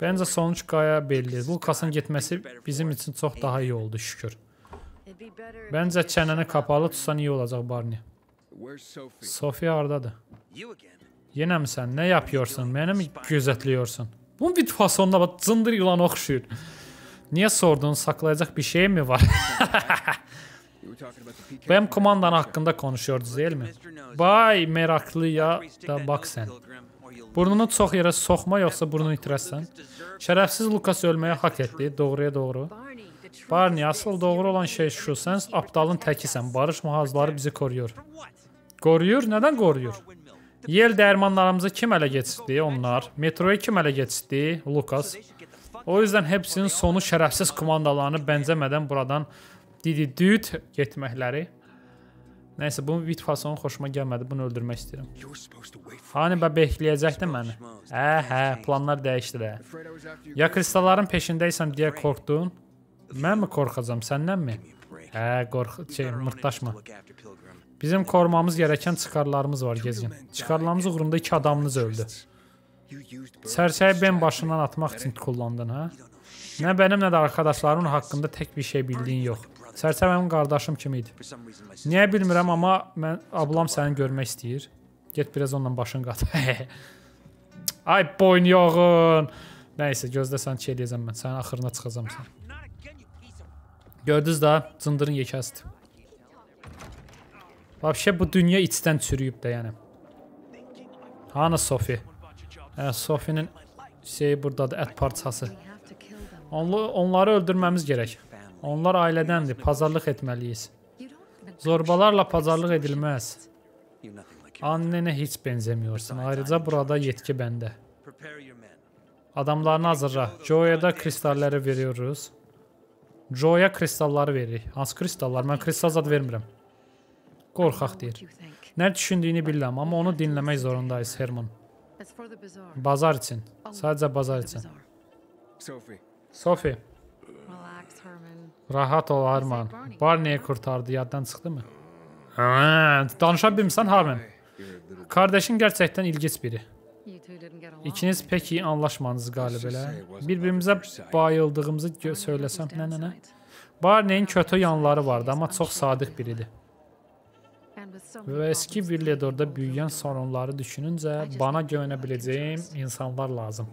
Bəncə sonuç qaya belli. kasın gitmesi bizim için çok daha iyi oldu şükür. Bəncə çənəni kapalı tutsan iyi olacak Barney. Sophie hardadır? Yenə mi sən? Nə yapıyorsun? Məni mi gözətliyorsun? Bunun bir fasonuna bax, cındır ilana oxşuyur. Niyə sordun? Saxlayacaq bir şey mi var? Benim komandan hakkında konuşuyoruz değil mi? Bay meraklıya da bak sen. Burnunu çox yerə soxma, yoxsa burnunu itirəsən. Şərəfsiz Lukas ölməyə haqq etdi, doğruya doğru. Barney, asıl doğru olan şey şu, sən aptalın təkisən. Barış muhazları bizi koruyur. Koruyur? Nədən koruyur? Yel dərmanlarımızı kim ələ geçirdi? Onlar. Metroyu kim ələ geçirdi? Lukas. O yüzdən hepsinin sonu şərəfsiz komandalarını bənzəmədən buradan dididüt getməkləri. Nəysə, bu vit fasonu xoşuma gəlmədi. Bunu öldürmək istəyirəm. Hani bə bekləyəcəkdi məni. Hə, hə, planlar dəyişdi də. Ya kristalların peşindəysən deyə qorxdun. Mən mi qorxacam, səndən mi? Hə, qorx, şey, mırtdaşma. Bizim qorumamız gərəkən çıxarlarımız var Gezgin. Çıxarlarımız uğrunda iki adamınız öldü. Sərçəyi ben başından atmaq üçün kullandın, hə? Nə mənim, nə də arkadaşlarımın haqqında tək bir şey bildiyin yox. Sərçə mənim qardaşım kimi idi. Niyə bilmirəm, amma mən ablam səni görmək istəyir. Get biraz onunla başın qat. Ay boyun yoğun. Nəysə, gözləsən ki eləyəcəm mən. Sənin axırına çıxacam sən. Gördünüz daha zındırın yekəsdi. Вообще bu dünya içten çürüyüb de yani. Hana Sofi? Hə, Sofinin şeyi burdadır, ət parçası. Onlu, onları öldürməmiz gerek. Onlar ailədəndir, pazarlıq etməliyiz. Zorbalarla pazarlıq edilməz. Annene hiç benzemiyorsun. Ayrıca burada yetki bende. Adamlarını hazırla. Joe'ya da kristalləri veriyoruz. Joya kristalları veririk. Hansı kristallar? Mən kristal zad vermirəm. Qorxaq deyir. Nə düşündüyünü bilirəm, amma onu dinləmək zorundayız, Herman. Bazar üçün. Sadəcə bazar üçün. Sophie. Rahat ol, Harman. Barney qurtardı, yaddan çıxdımı? Hə, danışa bilmirsən, Harman. Kardeşin gerçekten ilginç biri. İkiniz pək iyi anlaşmanız qalib elə. Bir-birimizə bayıldığımızı söyləsəm, nə, nə, nə? Barneyin kötü yanları vardı, amma çox sadiq biridir. Və eski Villedorda büyüyən sorunları düşününcə, bana güvənə biləcəyim insanlar lazım.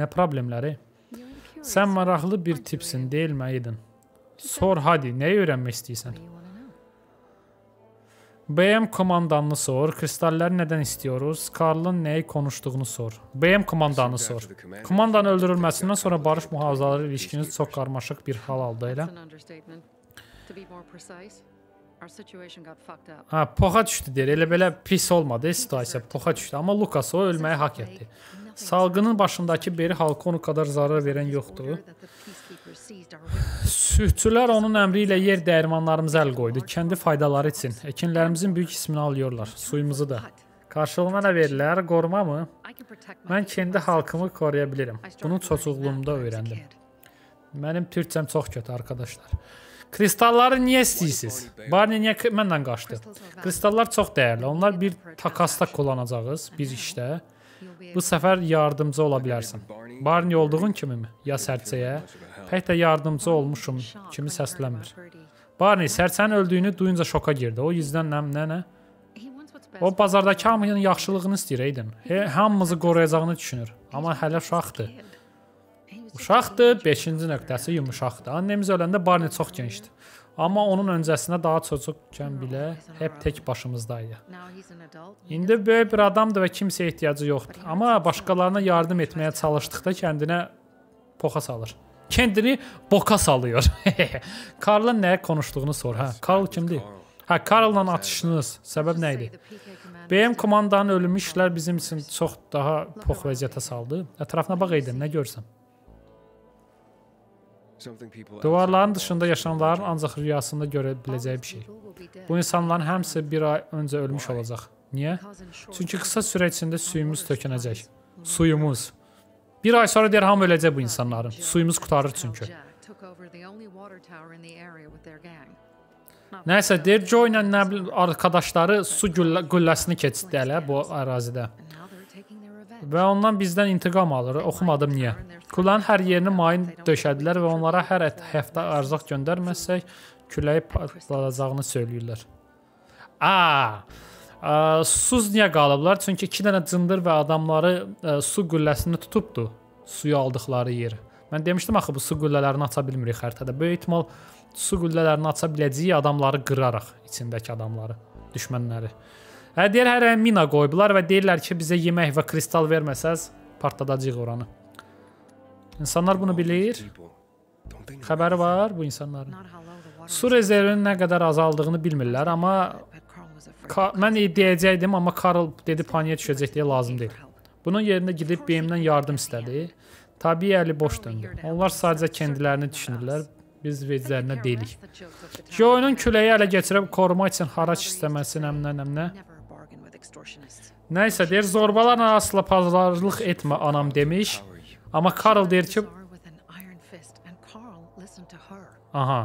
Nə problemləri? Sən maraqlı bir tipsin, deyilmə idin. Sor hadi, nəyi öyrənmək istəyirsən? BM komandanını sor, kristalləri nədən istəyoruz, Karlın nəyi konuşduğunu sor. BM komandanı sor. Komandanın öldürülməsindən sonra barış mühafizələri ilişkiniz çox qarmaşıq bir hal aldı elə. Ha, poxa düşdü deyir. Elə belə pis olmadı e, situasiya. Poxa düşdü. Amma Lukas o ölməyə haqq etdi. Salqının başındakı beri halka onu qədər zarar verən yoxdur. Sürtçülər onun əmri ilə yer dəyirmanlarımıza əl qoydu. Kəndi faydaları üçün. Ekinlərimizin böyük qismini alıyorlar. Suyumuzu da. Qarşılığına nə verirlər? Qoruma mı? Mən kendi xalqımı qoruya bilərəm. Bunu çoçuqluğumda öyrəndim. Mənim türkçəm çox kötü arkadaşlar. Kristalları niyə istəyirsiniz? Barney niyə məndən qaçdı? Kristallar çox dəyərli. Onlar bir takasda kullanacağıq bir işdə. Bu səfər yardımcı ola bilərsən. Barney olduğun kimimi? Ya sərçəyə, Pək də yardımcı olmuşum kimi səslənmir. Barney sərçənin öldüyünü duyunca şoka girdi. O yüzdən nə nə nə? O bazardakı hamının yaxşılığını istəyir Aiden. He, hamımızı qoruyacağını düşünür. Amma hələ uşaqdır. Uşaqdır, 5-ci nöqtəsi yumuşaqdır. Annemiz öləndə Barney çox gəncdir. Amma onun öncəsində daha çocuqqən bilə hep tək başımızdaydı. İndi böyük bir adamdır və kimsəyə ehtiyacı yoxdur. Amma başqalarına yardım etməyə çalışdıqda kəndinə poxa salır kendini boka salıyor. Karla nə konuşduğunu sor. Hə, Karl kimdir? Hə, Karlla atışınız səbəb nə idi? BM komandanın ölümü işlər bizim üçün çox daha pox vəziyyətə saldı. Ətrafına bax Aiden, nə görsən? Divarların dışında yaşayanların ancaq rüyasında görə biləcəyi bir şey. Bu insanların həmsi bir ay öncə ölmüş olacaq. Niyə? Çünki qısa sürə içində suyumuz tökənəcək. Suyumuz. Bir ay sonra deyər hamı öləcək bu insanların. Suyumuz qutarır çünki. Nəsə deyir Joe ilə nə arkadaşları su gülləsini keçirdi hələ bu ərazidə. Və ondan bizdən intiqam alır. Oxumadım niyə? Kulanın hər yerini mayın döşədilər və onlara hər həftə ərzaq göndərməsək küləyi patladacağını söyləyirlər. A! Suz niyə qalıblar? Çünki 2 dənə cındır və adamları ə, su qülləsini tutubdu suyu aldıqları yer. Mən demişdim axı bu su qüllələrini aça bilmirik xəritədə. Böyük ehtimal su qüllələrini aça biləcəyi adamları qıraraq içindəki adamları, düşmənləri. Hə deyir hərə mina qoyublar və deyirlər ki, bizə yemək və kristal verməsəz partladacağıq oranı. İnsanlar bunu bilir. Xəbəri var bu insanların. Su rezervinin nə qədər azaldığını bilmirlər, amma Ka mən deyəcəydim, amma Karl dedi paniyə düşəcək deyə lazım deyil. Bunun yerində gedib BM-dən yardım istədi. Tabii əli boş döndü. Onlar sadəcə kendilərini düşünürlər. Biz veclərinə deyilik. Joyun küləyi ələ gətirib qorumaq üçün haraç istəməsi nəmnə nəmnə. Nəysə deyir, zorbalarla asla pazarlıq etmə anam demiş. Amma Karl deyir ki, Aha.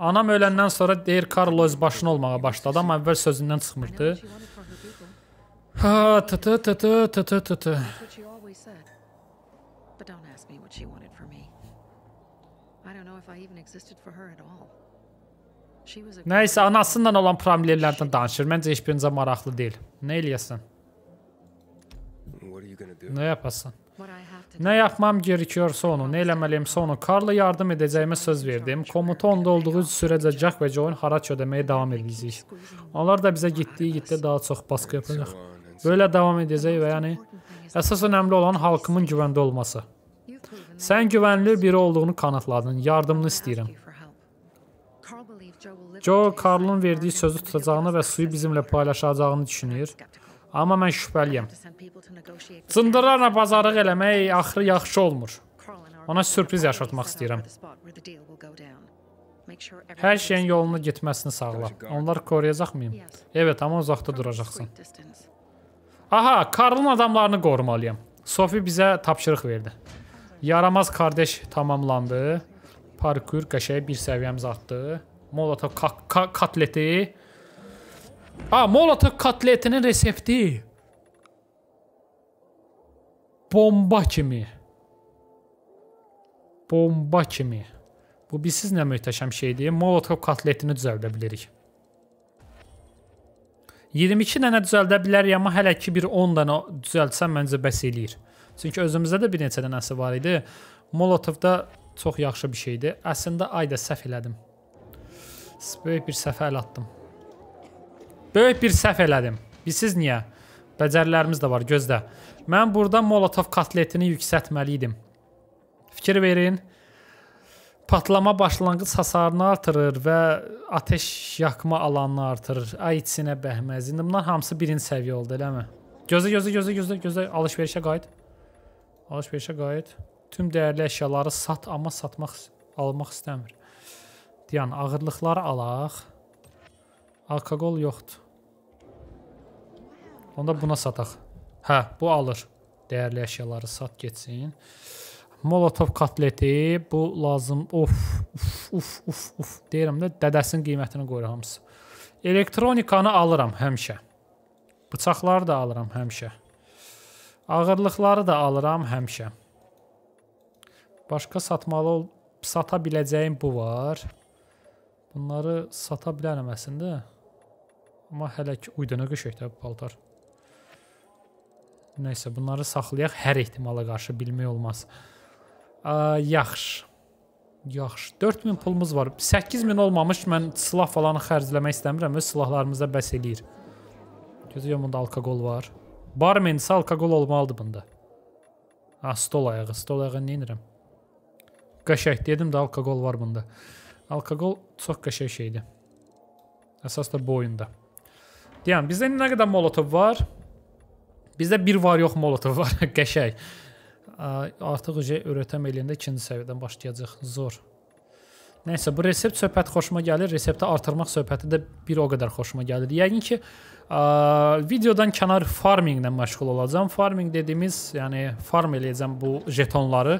Anam öləndən sonra deyir Carlos başını başına olmağa başladı, ama evvel sözündən çıxmırdı. Ha, tı tı tı tı tı tı tı tı. But anasından olan problemlerden danışır. Məncə heç birinizə maraqlı deyil. Nə eləyəsən? Nə yapasan? Nə yaxmam gerekiyorsa onu, nə eləməliyimsə onu. Karla yardım edəcəyimə söz verdim. Komuta onda olduğu sürəcə Jack və Joyn haraç ödəməyə davam edəcək. Onlar da bizə getdiyi yitdə daha çox baskı yapacaq. Belə davam edəcək və yəni əsas önəmli olan xalqımın güvəndə olması. Sən güvənli biri olduğunu kanıtladın. Yardımını istəyirəm. Joe Karlın verdiyi sözü tutacağını və suyu bizimlə paylaşacağını düşünür. Amma mən şübhəliyəm. Cındırlarla bazarlıq eləmək axırı yaxşı olmur. Ona sürpriz yaşatmaq istəyirəm. Hər şeyin yoluna getməsini sağla. Onlar qoruyacaqmıyım? Evet, amma uzaqda duracaqsan. Aha, Karlın adamlarını qorumalıyam. Sofi bizə tapşırıq verdi. Yaramaz kardeş tamamlandı. Parkur qəşəng bir səviyyəmiz artdı. Molotov ka ka katleti Ha, Molotov kotletinin resepti. Bomba kimi. Bomba kimi. Bu bizsiz nə möhtəşəm şeydir. Molotov kotletini düzəldə bilərik. 22 dənə düzəldə bilərik, amma hələ ki bir 10 dənə düzəltsəm məncə bəs eləyir. Çünki özümüzdə də bir neçə dənəsi var idi. Molotovda çox yaxşı bir şeydir. Əslində ay da səhv elədim. Böyük bir səhvə əl atdım. Böyük bir səhv elədim. Bilsiz niyə? Bəcərilərimiz də var, gözlə. Mən burada Molotov kotletini yüksəltməli idim. Fikir verin. Patlama başlanğıc hasarını artırır və ateş yakma alanını artırır. Ay içinə bəhməz. İndi bunlar hamısı birinci səviyyə oldu, eləmi? Gözlə, gözlə, gözlə, gözlə, gözlə. Alış-verişə qayıt. Alış-verişə qayıt. Tüm dəyərli əşyaları sat, amma satmaq, almaq istəmir. Deyən, ağırlıqları alaq. Alkoqol yoxdur. Onda buna sataq. Hə, bu alır. Dəyərli əşyaları sat getsin. Molotov kotleti, bu lazım. Of, uf, uf, uf, uf. Deyirəm də dədəsinin qiymətini qoyuram hamısı. Elektronikanı alıram həmişə. Bıçaqları da alıram həmişə. Ağırlıqları da alıram həmişə. Başqa satmalı ol, sata biləcəyim bu var. Bunları sata bilərəm əslində. Amma hələ ki uydana qəşəng də bu paltar. Nəysə, bunları saxlayaq. Hər ehtimala qarşı bilmək olmaz. A, yaxşı. Yaxşı. 4000 pulumuz var. 8000 olmamış mən silah falan xərcləmək istəmirəm. Öz silahlarımıza bəs eləyir. Gözləyəm bunda alkoqol var. Barmen isə alkoqol olmalıdır bunda. Ha, hə, stol ayağı. Stol ayağı nə edirəm? Qəşək dedim də alkoqol var bunda. Alkoqol çox qəşək şeydir. Əsas da bu oyunda. Deyəm, bizdə indi nə qədər molotov var? Bizdə bir var yox molotov var, qəşəng. Artıq uca öyrətəm eləyəndə ikinci səviyyədən başlayacaq. Zor. Nəysə, bu resept söhbəti xoşuma gəlir. Resepti artırmaq söhbəti də bir o qədər xoşuma gəlir. Yəqin ki, ə, videodan kənar farminglə məşğul olacağam. Farming dediyimiz, yəni farm eləyəcəm bu jetonları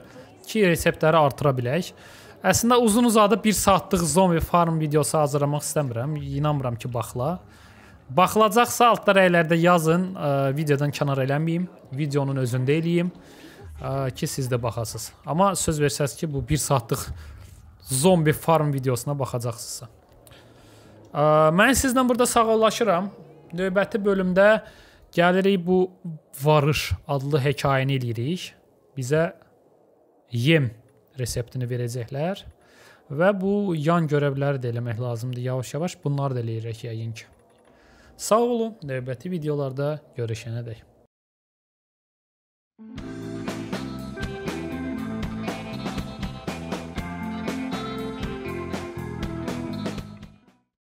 ki, reseptləri artıra bilək. Əslində uzun-uzadı 1 saatlıq zombi farm videosu hazırlamaq istəmirəm. İnanmıram ki, baxla. Baxılacaqsa altda rəylərdə yazın, ə, videodan kənar eləməyim, videonun özündə eləyim ə, ki, siz də baxasınız. Amma söz versəz ki, bu 1 saatlıq zombi farm videosuna baxacaqsınızsa. Ə, mən sizlə burada sağollaşıram. Növbəti bölümdə gəlirik bu varış adlı hekayəni eləyirik. Bizə yem reseptini verəcəklər və bu yan görevləri də eləmək lazımdır yavaş-yavaş. Bunları da eləyirik yəqin ki. Sağ olun, növbəti videolarda görüşənədək. Thank you